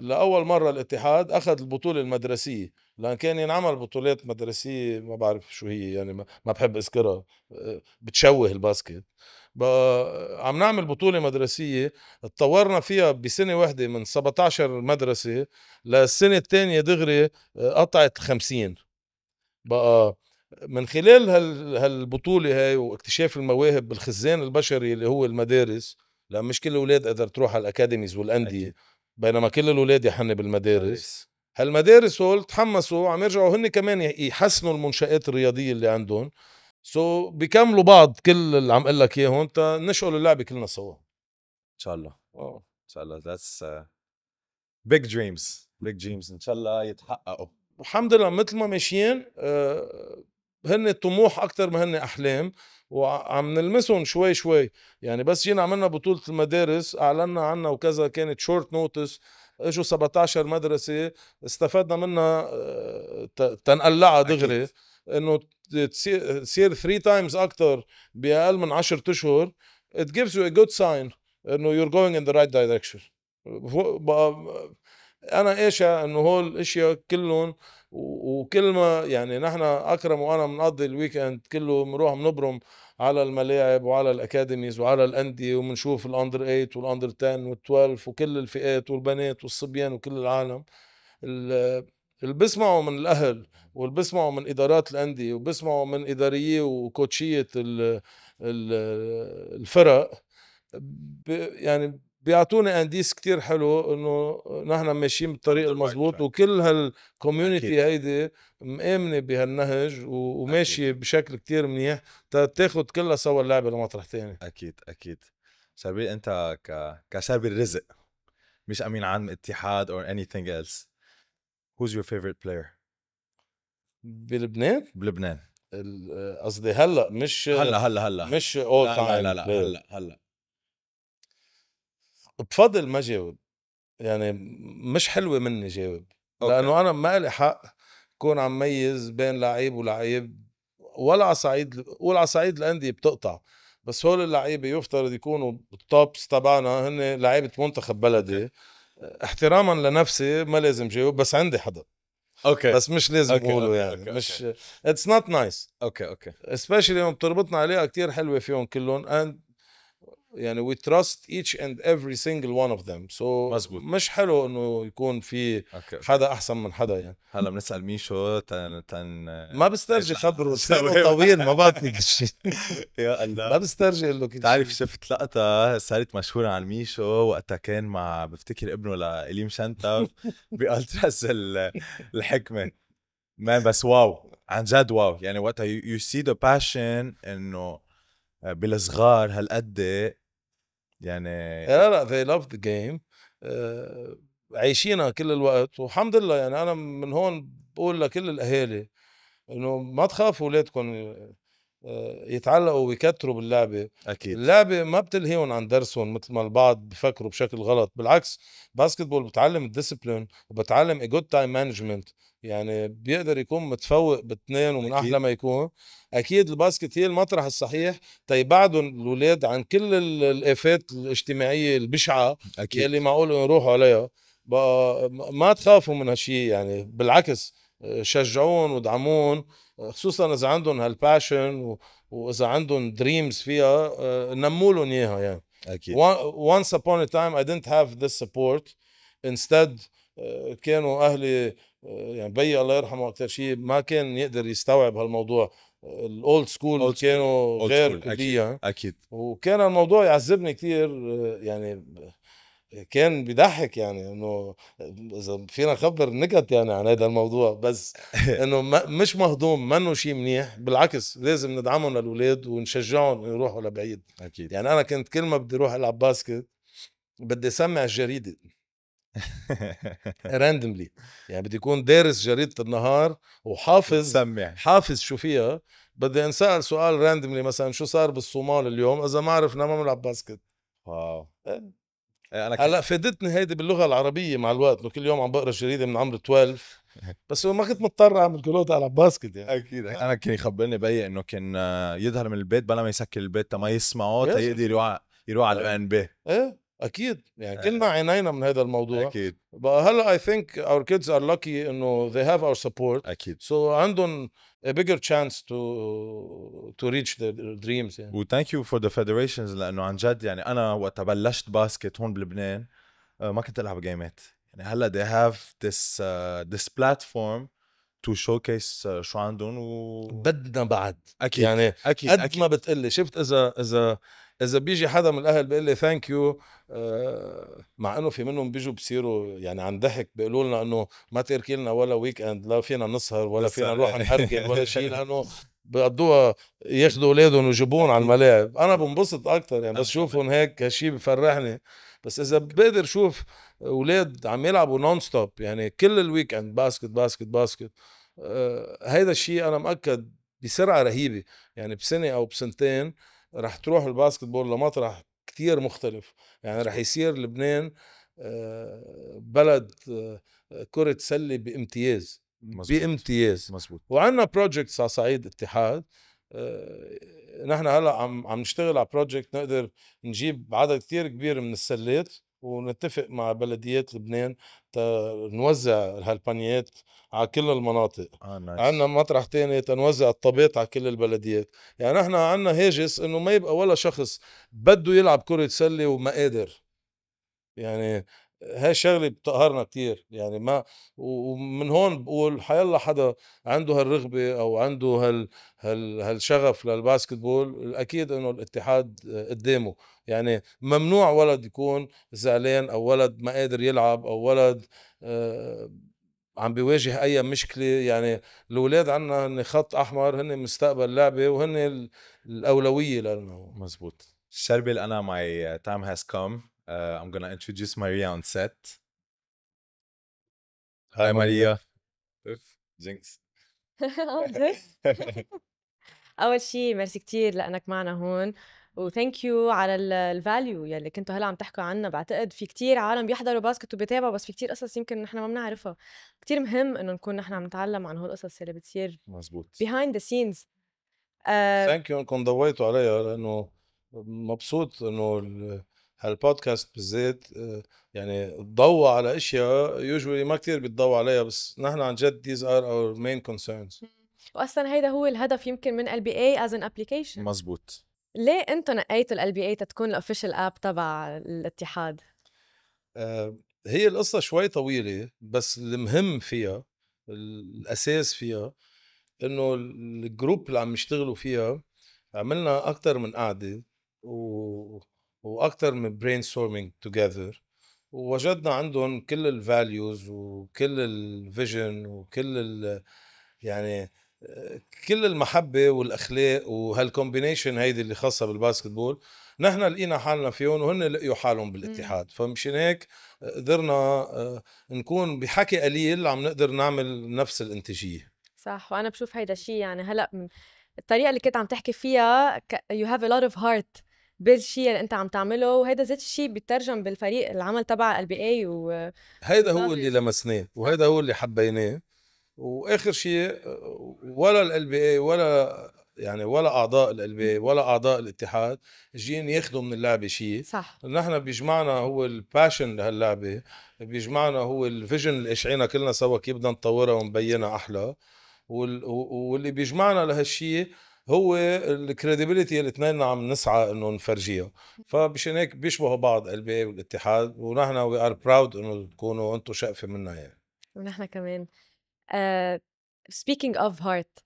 لاول مره الاتحاد اخذ البطوله المدرسيه لان كان ينعمل بطولات مدرسيه ما بعرف شو هي يعني ما بحب اذكرها آه، بتشوه الباسكت عم نعمل بطوله مدرسيه تطورنا فيها بسنه واحده من 17 مدرسه للسنه الثانيه دغري آه، قطعت 50 بقى من خلال هالبطوله هاي واكتشاف المواهب بالخزان البشري اللي هو المدارس لا مش كل الاولاد قدر تروح على الاكاديميز والانديه بينما كل الاولاد يحن بالمدارس هالمدارس هول تحمسوا عم يرجعوا هن كمان يحسنوا المنشات الرياضيه اللي عندهم سو so, بيكملوا بعض كل اللي عم اقول لك اياه هون نشغل اللعبه كلنا سوا ان شاء الله ان شاء الله ذاتس بيج دريمز بيج دريمز ان شاء الله يتحققوا الحمد لله مثل ما ماشيين uh, آه، هن طموح اكثر ما هن احلام وعم نلمسهم شوي شوي يعني بس جينا عملنا بطولة المدارس اعلنا عنها وكذا كانت شورت نوتس اجوا 17 مدرسة استفدنا منها آه، تنقلعها دغري انه تصير 3 تايمز اكثر باقل من 10 اشهر it gives you a good sign انه you're going in the right direction انا قاشع انه هول الاشياء كلهم وكل ما يعني نحن اكرم وانا بنقضي الويك اند كله بنروح بنبرم على الملاعب وعلى الاكاديميز وعلى الانديه وبنشوف الاندر 8 والاندر 10 وال12 وكل الفئات والبنات والصبيان وكل العالم اللي بسمعه من الاهل واللي بسمعه من ادارات الانديه وبسمعه من اداريه وكوتشيه الفرق يعني بيعطوني انديس كتير حلو انه نحن ماشيين بالطريق المضبوط وكل هالكوميونتي هيدي مآمنه بهالنهج وماشيه بشكل كتير منيح تاخد كلها سوا اللعبه لمطرح تاني اكيد اكيد شربيل انت ك... كشربيل رزق مش امين عام اتحاد or anything else who's your favorite player بلبنان بلبنان قصدي هلا مش هلا هلا هلا مش اول تايم لا لا لا هلا هلا بفضل ما جاوب يعني مش حلوه مني جاوب لانه انا ما لي حق كون عم ميز بين لعيب ولعيب ولا على صعيد ولا على صعيد الانديه بتقطع بس هول اللعيبه يفترض يكونوا التوبس تبعنا هن لعيبه منتخب بلدي آه، احتراما لنفسي ما لازم جاوب بس عندي حدا اوكي بس مش لازم اقوله يعني أوكي. مش اتس نوت نايس اوكي اوكي سبيشلي بتربطنا عليها كتير حلوه فيهم كلهم اند يعني وي تراست ايتش اند افري سنجل ون اوف ذيم سو مزبوط مش حلو انه يكون في حدا احسن من حدا يعني هلا بنسال ميشو تن تن ما بسترجي خبره طويل ما كل شيء يا الله ما بسترجي اقول كل بتعرف شفت لقطه صارت مشهوره عن ميشو وقتها كان مع بفتكر ابنه لإليم شنتف بالتراس الحكمه مان بس واو عن جد واو يعني وقتها يو سي ذا باشن انه آه، بالصغار هالقد يعني لا لا they love the game uh, عايشينها كل الوقت والحمد لله يعني انا من هون بقول لكل الاهالي انه ما تخافوا اولادكم يتعلقوا ويكتروا باللعبه اكيد اللعبه ما بتلهيهم عن درسهم مثل ما البعض بفكروا بشكل غلط بالعكس باسكتبول بتعلم الديسيبلين وبتعلم اي جود تايم مانجمنت يعني بيقدر يكون متفوق باثنين ومن أكيد. احلى ما يكون اكيد الباسكت هي المطرح الصحيح تيبعدهم الاولاد عن كل الافات الاجتماعيه البشعه اكيد اللي معقول يروحوا عليها بقى ما تخافوا من هالشيء يعني بالعكس آه، شجعون ودعمون خصوصا اذا عندهم هالباشن واذا عندهم دريمز فيها آه، نموا لهم اياها يعني اكيد وانس ابون تايم اي دنت didn't ذيس سبورت انستد كانوا اهلي آه، يعني بيي الله يرحمه اكثر شيء ما كان يقدر يستوعب هالموضوع الاولد سكول كانوا غير كليا أكيد. اكيد وكان الموضوع يعذبني كثير آه، يعني كان بيضحك يعني انه اذا فينا نخبر نكت يعني عن هذا الموضوع بس انه مش مهضوم منه شيء منيح بالعكس لازم ندعمهم للاولاد ونشجعهم يروحوا لبعيد اكيد يعني انا كنت كل ما بدي اروح العب باسكت بدي اسمع الجريده راندملي يعني بدي يكون دارس جريده النهار وحافظ سمع. حافظ شو فيها بدي انسال سؤال راندملي مثلا شو صار بالصومال اليوم اذا ما عرفنا ما بنلعب باسكت واو إيه. انا هلا فادتني هيدي باللغه العربيه مع الوقت انه كل يوم عم بقرا جريده من عمر 12 بس ما كنت مضطر اعمل كلوت على باسكت يعني اكيد انا كان يخبرني بيي انه كان يظهر من البيت بلا ما يسكر البيت تا ما يسمعه يقدر يروح يروح على الان بي ايه اكيد يعني آه. كلنا عينينا من هذا الموضوع اكيد بقى هلا اي ثينك اور كيدز ار لاكي انه they هاف اور سبورت اكيد سو so عندهم a bigger chance to to reach their dreams يعني thank يو فور ذا federations لانه عن جد يعني انا وقت بلشت باسكت هون بلبنان آه، ما كنت العب جيمات يعني هلا they have this uh, this platform تو شوكيس شو عندهم و بدنا بعد اكيد يعني اكيد قد ما بتقلي شفت اذا اذا اذا بيجي حدا من الاهل بيقول لي ثانك آه، يو مع انه في منهم بيجوا بصيروا يعني عن ضحك بيقولوا لنا انه ما تركي لنا ولا ويك اند لا فينا نسهر ولا فينا نروح نحرك ولا شيء لانه بقضوها ياخذوا اولادهم ويجيبوهم على الملاعب انا بنبسط اكثر يعني بس شوفهم هيك هالشيء بفرحني بس اذا بقدر شوف اولاد عم يلعبوا نون ستوب يعني كل الويك اند باسكت باسكت باسكت آه هيدا الشيء انا مأكد بسرعه رهيبه يعني بسنه او بسنتين رح تروح الباسكت بول لمطرح كتير مختلف يعني رح يصير لبنان آه، بلد آه، كرة سلة بامتياز مزبوط. بامتياز مزبوط. وعندنا بروجكتس على صعيد اتحاد آه، نحن هلا عم عم نشتغل على بروجكت نقدر نجيب عدد كتير كبير من السلات ونتفق مع بلديات لبنان نوزع هالبانيات على كل المناطق آه، عندنا مطرح تاني تنوزع الطابات على كل البلديات يعني احنا عندنا هاجس انه ما يبقى ولا شخص بده يلعب كرة سلة وما قادر يعني هاي الشغله بتقهرنا كتير يعني ما ومن هون بقول حيلا حدا عنده هالرغبه او عنده هال هال هالشغف للباسكت بول اكيد انه الاتحاد آه، قدامه يعني ممنوع ولد يكون زعلان او ولد ما قادر يلعب او ولد آه عم بيواجه اي مشكله يعني الاولاد عندنا هن خط احمر هن مستقبل لعبه وهن الاولويه لنا مزبوط شربل انا ماي تايم هاز كم Uh, I'm gonna introduce Maria on set. Hi, Hi Maria. Oof, جينكس اول شيء ميرسي كثير لانك معنا هون وثانك يو على الفاليو يلي كنتوا هلا عم تحكوا عنها بعتقد في كتير عالم بيحضروا باسكت وبيتابعوا بس في كتير قصص يمكن نحن ما بنعرفها كتير مهم انه نكون نحن عم نتعلم عن هالقصص اللي بتصير مزبوط behind the scenes ثانك آه، يو انكم ضويتوا عليها لانه مبسوط انه هالبودكاست بالذات آه، يعني ضوى على اشياء يوجوالي ما كتير بتضوى عليها بس نحن عن جد ذيز ار اور مين كونسيرنز واصلا هيدا هو الهدف يمكن من ال بي اي از ان ابلكيشن مزبوط ليه انت نقيتوا ال بي اي تتكون الاوفيشال اب تبع الاتحاد؟ آه، هي القصه شوي طويله بس المهم فيها الاساس فيها انه الجروب اللي عم يشتغلوا فيها عملنا اكثر من قعده و واكثر من برين ستورمينج توجذر ووجدنا عندهم كل الفاليوز وكل الفيجن وكل ال يعني كل المحبه والاخلاق وهالكومبينيشن هيدي اللي خاصه بالباسكتبول نحن لقينا حالنا فيهم وهن لقيوا حالهم بالاتحاد فمشان هيك قدرنا آه، نكون بحكي قليل عم نقدر نعمل نفس الانتاجيه صح وانا بشوف هيدا الشيء يعني هلا الطريقه اللي كنت عم تحكي فيها يو هاف ا لوت اوف هارت بالشيء اللي انت عم تعمله وهيدا ذات الشيء بيترجم بالفريق العمل تبع ال بي اي و هيدا هو اللي لمسناه وهيدا هو اللي حبيناه واخر شيء ولا ال بي اي ولا يعني ولا اعضاء ال بي اي ولا اعضاء الاتحاد جايين ياخذوا من اللعبه شيء صح نحن بيجمعنا هو الباشن لهاللعبه بيجمعنا هو الفيجن اللي اشعينا كلنا سوا كيف بدنا نطورها ونبينها احلى واللي بيجمعنا لهالشيء هو الكريديبيليتي الاثنين عم نسعى انه نفرجيها فمشان هيك بيشبهوا بعض البي والاتحاد ونحن وي ار براود انه تكونوا انتم شقفه منا يعني ونحن كمان سبيكينج اوف هارت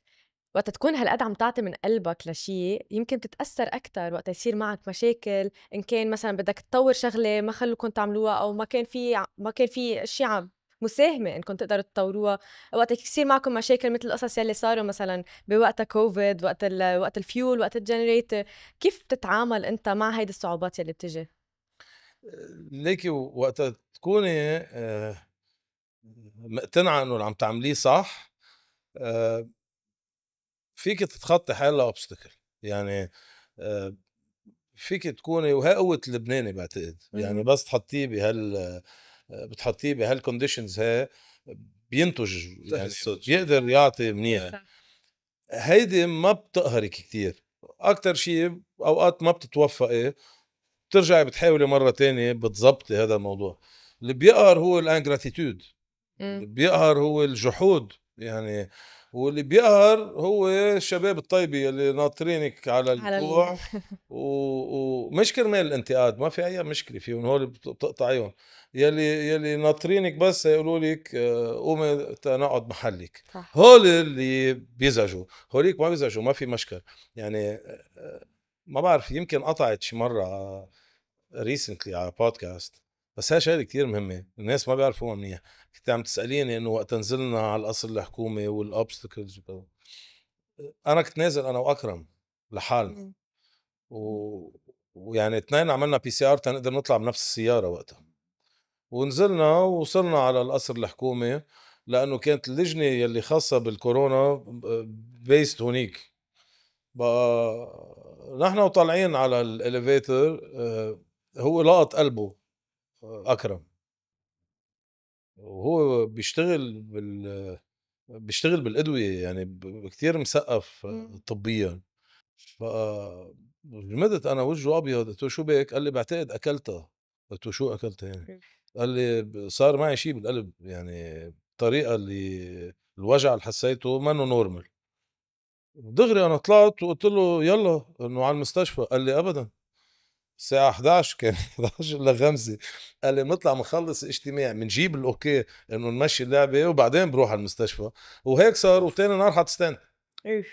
وقت تكون هالقد عم تعطي من قلبك لشيء يمكن تتاثر اكثر وقت يصير معك مشاكل ان كان مثلا بدك تطور شغله ما خلوكم تعملوها او ما كان في ما كان في شيء عم مساهمه انكم يعني تقدروا تطوروها وقت كثير معكم مشاكل مثل القصص يلي صاروا مثلا بوقت كوفيد وقت وقت الفيول وقت الجنريتر كيف بتتعامل انت مع هيدي الصعوبات يلي بتجي آه، ليكي وقت تكوني آه، مقتنعه انه اللي عم تعمليه صح آه، فيك تتخطي حالها اوبستكل يعني فيك تكوني وهي قوه اللبناني بعتقد يعني بس تحطيه بهال بتحطيه بهالكونديشنز هي بينتج يعني بيقدر يعطي منيح هيدي ما بتقهرك كثير اكثر شيء اوقات ما بتتوفقي بترجعي بتحاولي مره تانية بتظبطي هذا الموضوع اللي بيقهر هو الانجراتيتود إمم. بيقهر هو الجحود يعني واللي بيقهر هو الشباب الطيبه اللي ناطرينك على الجوع ومش كرمال الانتقاد ما في اي مشكله فيهم هول بتقطعيهم يلي يلي ناطرينك بس يقولوا لك آه، قومي تنقعد محلك صح. هول اللي بيزعجوا هوليك ما بيزعجوا ما في مشكل يعني آه، آه، ما بعرف يمكن قطعت شي مره ريسنتلي على بودكاست بس هاي شغله كثير مهمه الناس ما بيعرفوها منيح كنت عم تساليني انه وقت نزلنا على القصر الحكومي والاوبستكلز انا كنت نازل انا واكرم لحالنا و... ويعني اثنين عملنا بي سي ار تنقدر نطلع بنفس السياره وقتها ونزلنا ووصلنا على القصر الحكومي لانه كانت اللجنه يلي خاصه بالكورونا بيست هونيك بقى نحن وطالعين على الاليفيتر آه، هو لقط قلبه آه. اكرم وهو بيشتغل بال بيشتغل بالادويه يعني كثير مثقف إمم. طبيا فجمدت انا وجهه ابيض قلت له شو بك؟ قال لي بعتقد اكلتها قلت له شو اكلتها يعني؟ قال لي صار معي شيء بالقلب يعني الطريقه اللي الوجع اللي حسيته منه نورمال دغري انا طلعت وقلت له يلا انه على المستشفى قال لي ابدا الساعة 11 كان 11 ل 5 قال لي بنطلع بنخلص اجتماع بنجيب الاوكي انه نمشي اللعبة وبعدين بروح على المستشفى وهيك صار وثاني نهار ستاند اوف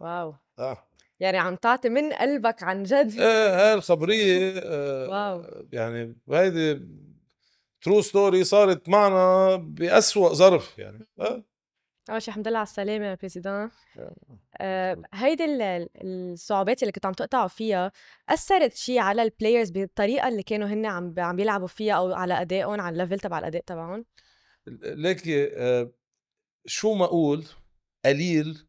واو اه يعني عم تعطي من قلبك عن جد ايه هاي الخبرية إيه، آه واو يعني هيدي ترو ستوري صارت معنا بأسوأ ظرف يعني آه. اول آه، شيء الحمد لله على السلامه يا بريزيدان آه، هيدي الصعوبات اللي كنت عم تقطعوا فيها اثرت شيء على البلايرز بالطريقه اللي كانوا هن عم عم بيلعبوا فيها او على ادائهم على الليفل تبع الاداء تبعهم ليك آه، شو ما اقول قليل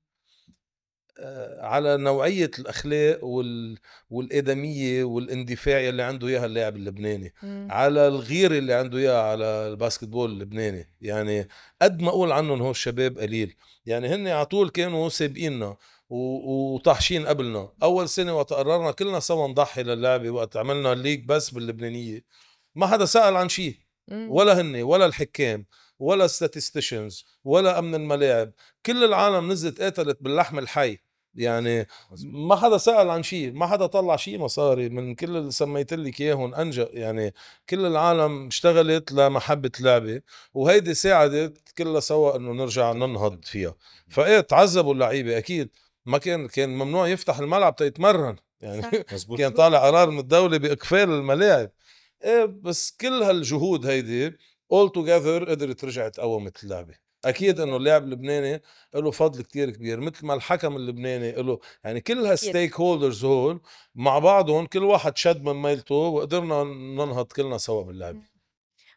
آه، على نوعيه الاخلاق وال... والادميه والاندفاع اللي عنده اياها اللاعب اللبناني مم. على الغيره اللي عنده اياها على الباسكتبول اللبناني يعني قد ما اقول عنهم هو الشباب قليل يعني هن على طول كانوا سابقيننا وطحشين قبلنا اول سنه وقت قررنا كلنا سوا نضحي للعبه وقت عملنا الليج بس باللبنانيه ما حدا سال عن شيء ولا هن ولا الحكام ولا ستاتستيشنز ولا امن الملاعب كل العالم نزلت قاتلت باللحم الحي يعني ما حدا سال عن شيء ما حدا طلع شيء مصاري من كل اللي سميت لك اياهم انجا يعني كل العالم اشتغلت لمحبه لعبه وهيدي ساعدت كلها سوا انه نرجع ننهض فيها فايه تعذبوا اللعيبه اكيد ما كان كان ممنوع يفتح الملعب تيتمرن يعني كان طالع قرار من الدوله باقفال الملاعب ايه بس كل هالجهود هيدي اول توجذر قدرت رجعت قومت اللعبه اكيد انه اللاعب اللبناني له فضل كتير كبير مثل ما الحكم اللبناني له يعني كل هالستيك هولدرز هول مع بعضهم كل واحد شد من ميلته وقدرنا ننهض كلنا سوا باللعبه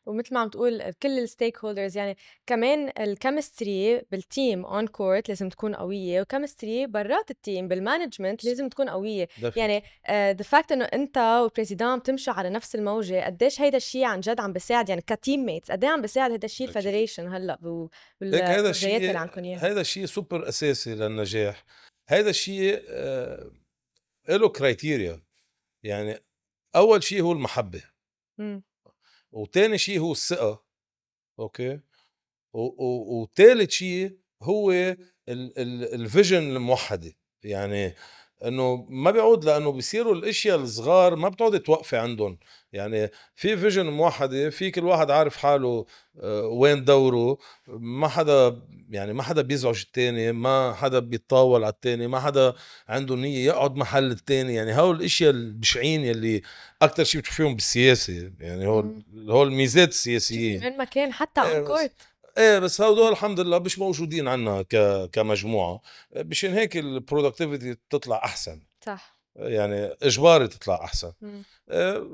ومثل ما عم تقول كل الستيك هولدرز يعني كمان الكيمستري بالتيم اون كورت لازم تكون قويه وكيمستري برات التيم بالمانجمنت لازم تكون قويه دفع. يعني ذا آه، فاكت انه انت والبريزيدان بتمشوا على نفس الموجه قديش هيدا الشيء عن جد عم بيساعد يعني كتيم ميتس قد إيه عم بيساعد هيدا الشيء الفيدريشن هلا بال هيدا الشيء هيدا الشيء سوبر اساسي للنجاح هيدا الشيء آه له كرايتيريا يعني اول شيء هو المحبه م. وتاني شيء هو الثقه اوكي وثالث شيء هو الفيجن الموحده يعني انه ما بيعود لانه بيصيروا الاشياء الصغار ما بتعود توقفي عندهم يعني في فيجن موحده في كل واحد عارف حاله آه، وين دوره ما حدا يعني ما حدا بيزعج التاني ما حدا بيتطاول على التاني ما حدا عنده نيه يقعد محل التاني يعني هول الاشياء البشعين يلي اكثر شيء بتشوفيهم بالسياسه يعني هول هول الميزات السياسيه من مكان حتى عن كورت إيه، ايه بس هدول الحمد لله مش موجودين عنا كمجموعه آه، مشان هيك البرودكتيفيتي بتطلع احسن صح يعني اجباري تطلع احسن آه،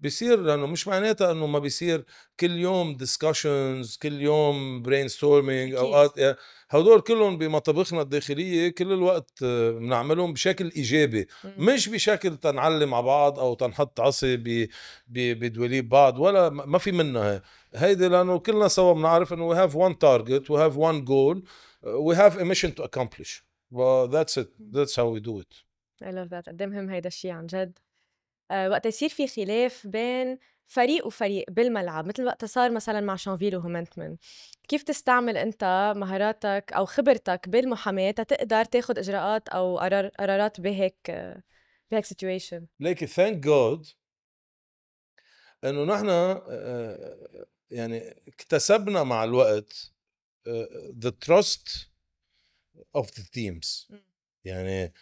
بيصير لانه مش معناتها انه ما بيصير كل يوم ديسكشنز كل يوم برين ستورمينج اوقات يعني هدول كلهم بمطابخنا الداخليه كل الوقت آه، بنعملهم بشكل ايجابي مش بشكل تنعلم على بعض او تنحط عصي بدواليب بعض ولا ما في منها هيدي لانه كلنا سوا بنعرف انه وي هاف وان تارجت وي هاف وان جول وي هاف a تو to ذاتس well, that's it that's how we do it اي لاف ذات قد مهم هيدا الشيء عن جد آه، وقت يصير في خلاف بين فريق وفريق بالملعب مثل وقت صار مثلا مع شانفيل وهومنتمن كيف تستعمل انت مهاراتك او خبرتك بالمحاماه تقدر تاخذ اجراءات او قرارات بهيك بهيك سيتويشن ليكي ثانك جود انه نحن آه، آه، يعني اكتسبنا مع الوقت ذا تراست اوف ذا تيمز يعني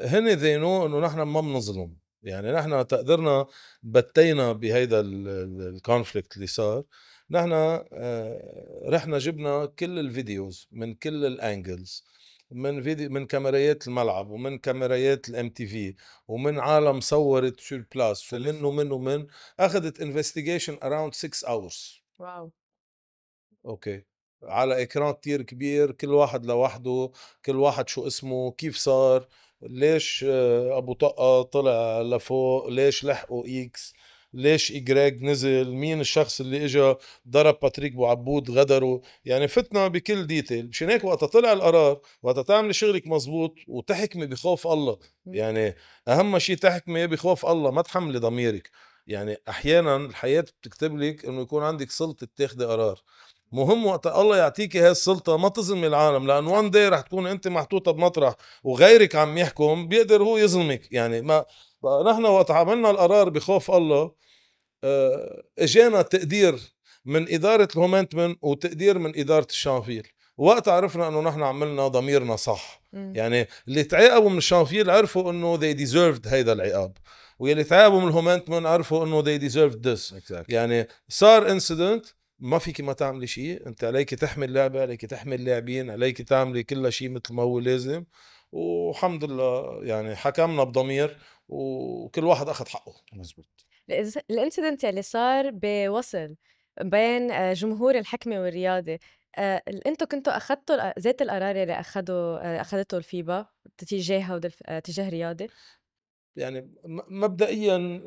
هن ذينو انه نحن ما بنظلم يعني نحن تقدرنا بتينا بهيدا الكونفليكت اللي صار نحن آه، رحنا جبنا كل الفيديوز من كل الانجلز من فيديو من كاميرات الملعب ومن كاميرات الام تي في ومن عالم صورت سور بلاس ومن ومن ومن اخذت انفستيجيشن اراوند 6 اورز واو اوكي على اكران كتير كبير كل واحد لوحده كل واحد شو اسمه كيف صار ليش آه، ابو طقه طلع لفوق ليش لحقوا اكس ليش اجراج نزل مين الشخص اللي اجى ضرب باتريك بوعبود غدره يعني فتنا بكل ديتيل مشان هيك وقت طلع القرار وقت تعمل شغلك مزبوط وتحكمي بخوف الله يعني اهم شيء تحكمي بخوف الله ما تحملي ضميرك يعني احيانا الحياه بتكتب لك انه يكون عندك سلطه تاخذي قرار مهم وقت الله يعطيك هاي السلطة ما تظلمي العالم لأن وان داي رح تكون أنت محطوطة بمطرح وغيرك عم يحكم بيقدر هو يظلمك يعني ما نحن وقت عملنا القرار بخوف الله آه، اجانا تقدير من إدارة الهومنتمن وتقدير من إدارة الشانفيل وقت عرفنا انه نحن عملنا ضميرنا صح م. يعني اللي تعاقبوا من الشانفيل عرفوا انه they deserved هيدا العقاب واللي تعاقبوا من الهومنتمن عرفوا انه they deserved this exactly. يعني صار انسيدنت ما فيك ما تعملي شيء انت عليك تحمل لعبه عليك تحمل لاعبين عليك تعملي كل شيء مثل ما هو لازم والحمد لله يعني حكمنا بضمير وكل واحد اخذ حقه مزبوط الانسيدنت اللي صار بوصل بين آه، جمهور الحكمه والرياضه آه، انتم كنتوا اخذتوا ذات القرار اللي اخذوا آه، اخذته الفيبا تجاهها تجاه رياضه يعني مبدئيا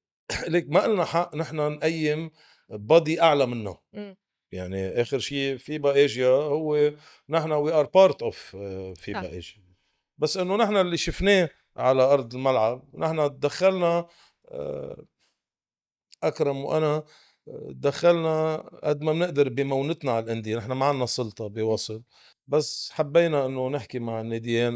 ليك ما لنا حق نحن نقيم بادي اعلى منه إمم. يعني اخر شيء في ايجيا هو نحن وي ار بارت اوف في ايجيا بس انه نحن اللي شفناه على ارض الملعب نحن تدخلنا آه، اكرم وانا آه، دخلنا قد ما بنقدر بمونتنا على الانديه نحن ما عندنا سلطه بوصل بس حبينا انه نحكي مع الناديين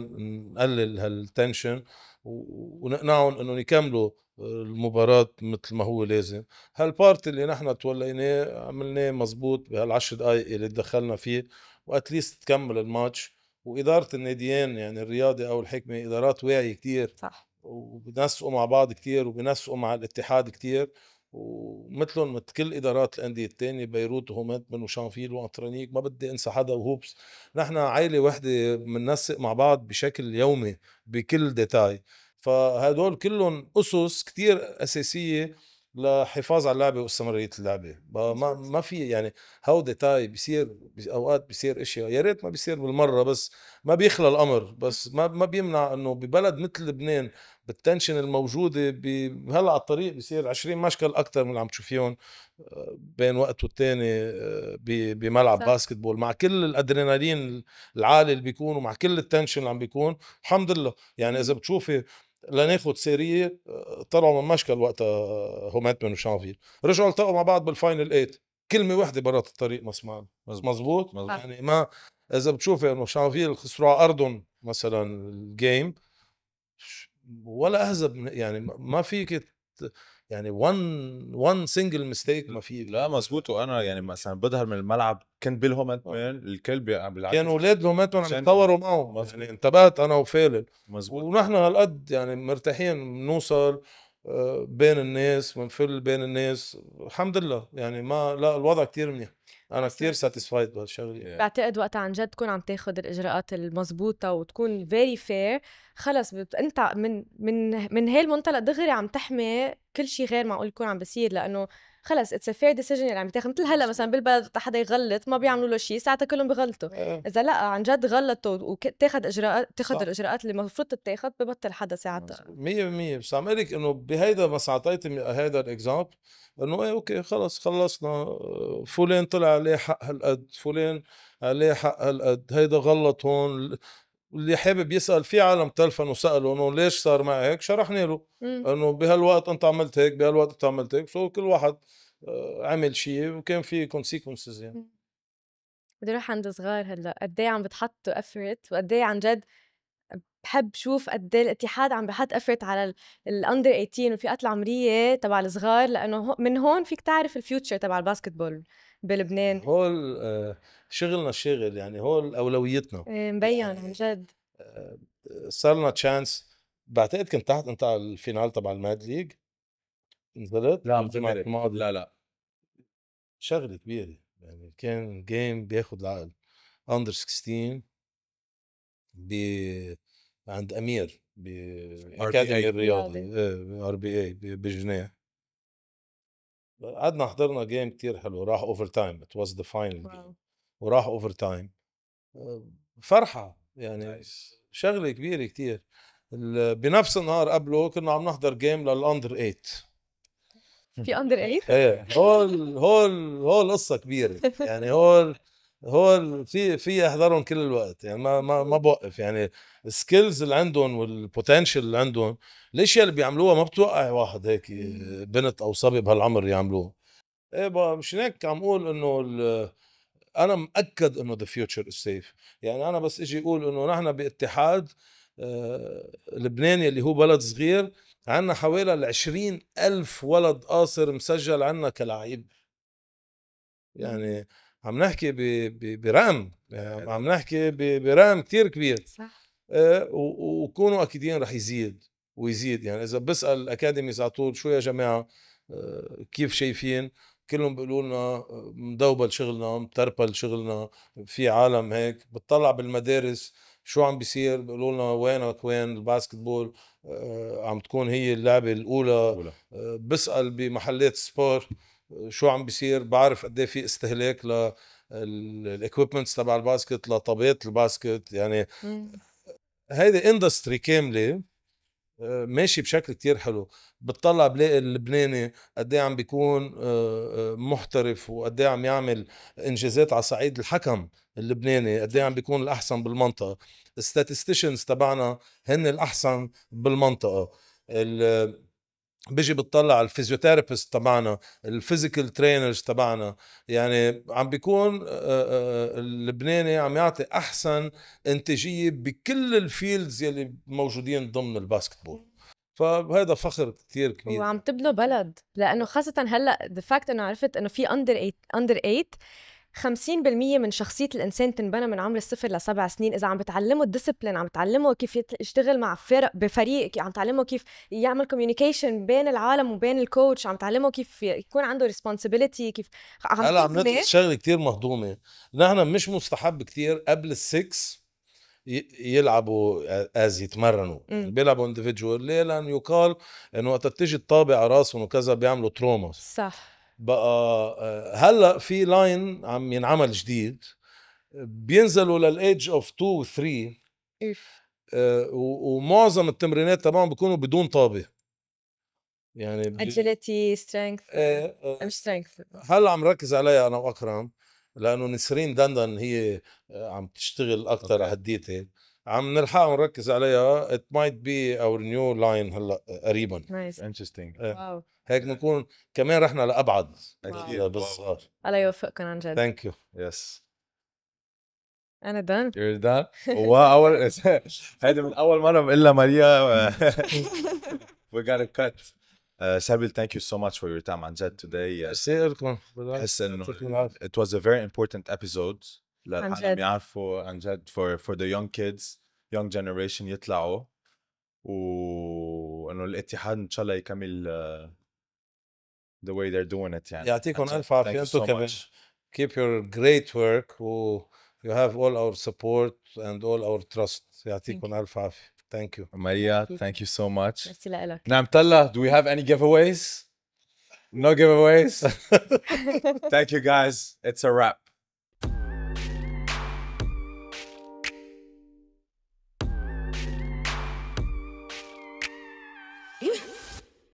نقلل هالتنشن ونقنعهم انه يكملوا المباراة مثل ما هو لازم هالبارت اللي نحن توليناه عملناه مزبوط بهالعشر دقايق اللي دخلنا فيه واتليست تكمل الماتش وإدارة الناديين يعني الرياضي أو الحكمة إدارات واعية كتير صح وبنسقوا مع بعض كتير وبنسقوا مع الاتحاد كتير ومثلهم مثل كل ادارات الانديه الثانيه بيروت من وشانفيل وانترانيك ما بدي انسى حدا وهوبس نحن عائله وحده بننسق مع بعض بشكل يومي بكل ديتاي فهدول كلهم اسس كتير اساسيه لحفاظ على اللعبه واستمراريه اللعبه ما ما في يعني هودي تاي بيصير اوقات بيصير اشياء يا ريت ما بيصير بالمره بس ما بيخلى الامر بس ما ما بيمنع انه ببلد مثل لبنان بالتنشن الموجوده هلا على الطريق بيصير 20 مشكل اكثر من اللي عم تشوفيهم آه، بين وقت والتاني آه، بملعب باسكتبول مع كل الادرينالين العالي اللي بيكون ومع كل التنشن اللي عم بيكون الحمد لله يعني اذا بتشوفي لناخد سيريه آه، طلعوا من مشكل وقتها آه، من وشانفيل رجعوا التقوا مع بعض بالفاينل 8 كلمه وحده برات الطريق مسمار مزبوط, مزبوط. يعني ما اذا بتشوفي انه شانفيل خسروا على ارضهم مثلا الجيم ولا اهزب يعني ما فيك يعني وان وان سنجل ميستيك ما في لا مزبوط وانا يعني مثلا بظهر من الملعب كان بيل هومات الكل آه. الكلب بالعكس كان اولاد هومات مان عم يتطوروا معه يعني انتبهت انا وفالل مزبوط ونحن هالقد يعني مرتاحين بنوصل آه، بين الناس بنفل بين الناس الحمد لله يعني ما لا الوضع كتير منيح انا كثير ساتيسفايد بهالشغله yeah. بعتقد وقتها عن جد تكون عم تاخذ الاجراءات المضبوطه وتكون فيري فير خلص بت... انت من من من هالمنطلق دغري عم تحمي كل شيء غير معقول يكون عم بصير لانه خلص اتس فير ديسيجن اللي عم تاخذ مثل هلا مثلا بالبلد حدا يغلط ما بيعملوا له شيء ساعتها كلهم بغلطوا إيه. اذا لا عن جد غلطوا وتاخذ اجراءات تاخذ الاجراءات اللي المفروض تتاخذ ببطل حدا ساعتها 100% بس عم لك انه بهيدا بس اعطيت هذا الاكزامبل انه ايه اوكي خلص خلصنا فلان طلع عليه حق هالقد فلان عليه حق هالقد هيدا غلط هون واللي حابب يسال في عالم تلفن وسالوا انه ليش صار معي هيك شرحنا له انه بهالوقت انت عملت هيك بهالوقت انت عملت هيك سو كل واحد آه، عمل شيء وكان في كونسيكونسز يعني بدي اروح عند صغار هلا قد ايه عم بتحطوا افورت وقد ايه عن جد بحب شوف قد ايه الاتحاد عم بحط افورت على الاندر 18 والفئات العمريه تبع الصغار لانه من هون فيك تعرف الفيوتشر تبع الباسكتبول بلبنان هول آه، شغلنا شغل يعني هول اولويتنا آه، مبين يعني، عن جد آه، صار لنا تشانس بعتقد كنت تحت انت على الفينال تبع الماد ليج نزلت لا الماضي لا لا شغله كبيره يعني كان جيم بياخذ العقل اندر 16 ب عند امير باكاديمي الرياضي ار بي اي بجنيه قعدنا حضرنا جيم كتير حلو راح اوفر تايم ات واز ذا فاينل وراح اوفر آه، تايم فرحه يعني nice. شغله كبيره كتير بنفس النهار قبله كنا عم نحضر جيم للاندر 8 في اندر 8 ايه هول هول هول قصه كبيره يعني هول هو في في احضرهم كل الوقت يعني ما ما ما بوقف يعني السكيلز اللي عندهم والبوتنشل اللي عندهم الاشياء اللي بيعملوها ما بتوقع واحد هيك بنت او صبي بهالعمر يعملوها ايه بقى مش هيك عم اقول انه انا مأكد انه ذا فيوتشر از سيف يعني انا بس اجي اقول انه نحن باتحاد آه، لبنان اللي هو بلد صغير عندنا حوالي ال 20 ألف ولد قاصر مسجل عندنا كلعيب يعني عم نحكي ب... ب... برقم يعني عم نحكي ب... برقم كثير كبير صح آه، وكونوا اكيدين رح يزيد ويزيد يعني اذا بسال الاكاديميز على طول شو يا جماعه آه، كيف شايفين كلهم بيقولوا لنا آه، مدوبل شغلنا متربل شغلنا في عالم هيك بتطلع بالمدارس شو عم بيصير بيقولوا لنا وينك وين الباسكتبول عم تكون هي اللعبه الاولى بسال بمحلات سبور شو عم بيصير بعرف قد إيه في استهلاك ل تبع الباسكت لطابات الباسكت يعني هيدي اندستري كامله آه، ماشي بشكل كتير حلو بتطلع بلاقي اللبناني قد إيه عم بيكون آه، آه، محترف وقد إيه عم يعمل انجازات على صعيد الحكم اللبناني قد عم بيكون الاحسن بالمنطقه الستاتستيشنز تبعنا هن الاحسن بالمنطقه ال بيجي بتطلع على الفيزيوثيرابيست تبعنا الفيزيكال ترينرز تبعنا يعني عم بيكون آه، آه، اللبناني عم يعطي احسن انتاجيه بكل الفيلدز يلي موجودين ضمن الباسكتبول فهذا فخر كثير كبير وعم تبنوا بلد لانه خاصه هلا ذا فاكت انه عرفت انه في اندر 8 اندر 8 50% من شخصيه الانسان تنبنى من عمر الصفر لسبع سنين اذا عم بتعلمه الديسبلين عم بتعلمه كيف يشتغل مع فرق بفريق عم تعلمه كيف يعمل كوميونيكيشن بين العالم وبين الكوتش عم تعلمه كيف يكون عنده ريسبونسبيلتي كيف هلا عم نطلع شغله كثير مهضومه نحن مش مستحب كثير قبل السكس يلعبوا از يتمرنوا يعني بيلعبوا اندفجوال ليه لانه يقال انه وقت بتيجي الطابه راسهم وكذا بيعملوا تروما صح بقى آه، هلا في لاين عم ينعمل جديد بينزلوا للايدج اوف 2 و 3 آه، ومعظم التمرينات تبعهم بيكونوا بدون طابه يعني اجيلتي آه، سترينث مش سترينث هلا عم ركز عليها انا واكرم لانه نسرين دندن هي عم تشتغل اكثر على هديتي عم نلحقها ونركز عليها ات مايت بي اور نيو لاين هلا قريبا نايس انترستينج واو هيك بنكون كمان رحنا لابعد اكيد بالصغار الله يوفقكم عن جد ثانك يو يس انا دان يور دان واول هيدي من اول مره بقول لها ماريا وي ا كات يو سو ماتش فور يور تايم عن جد time, Anjad, today. بحس انه ات واز ا فيري امبورتنت ابيزود للعالم يعرفوا عن جد فور فور ذا يونج كيدز يونج جنريشن يطلعوا وانه الاتحاد ان شاء الله يكمل آه، the way they're doing it. يعني. يعطيكم ألف عافية أنتم much. Keep your great work you have all our support and all our trust. يعطيكم ألف عافية. Thank you. Maria, thank you so much. ميرسي do we have any giveaways? No giveaways? thank you guys. It's a wrap.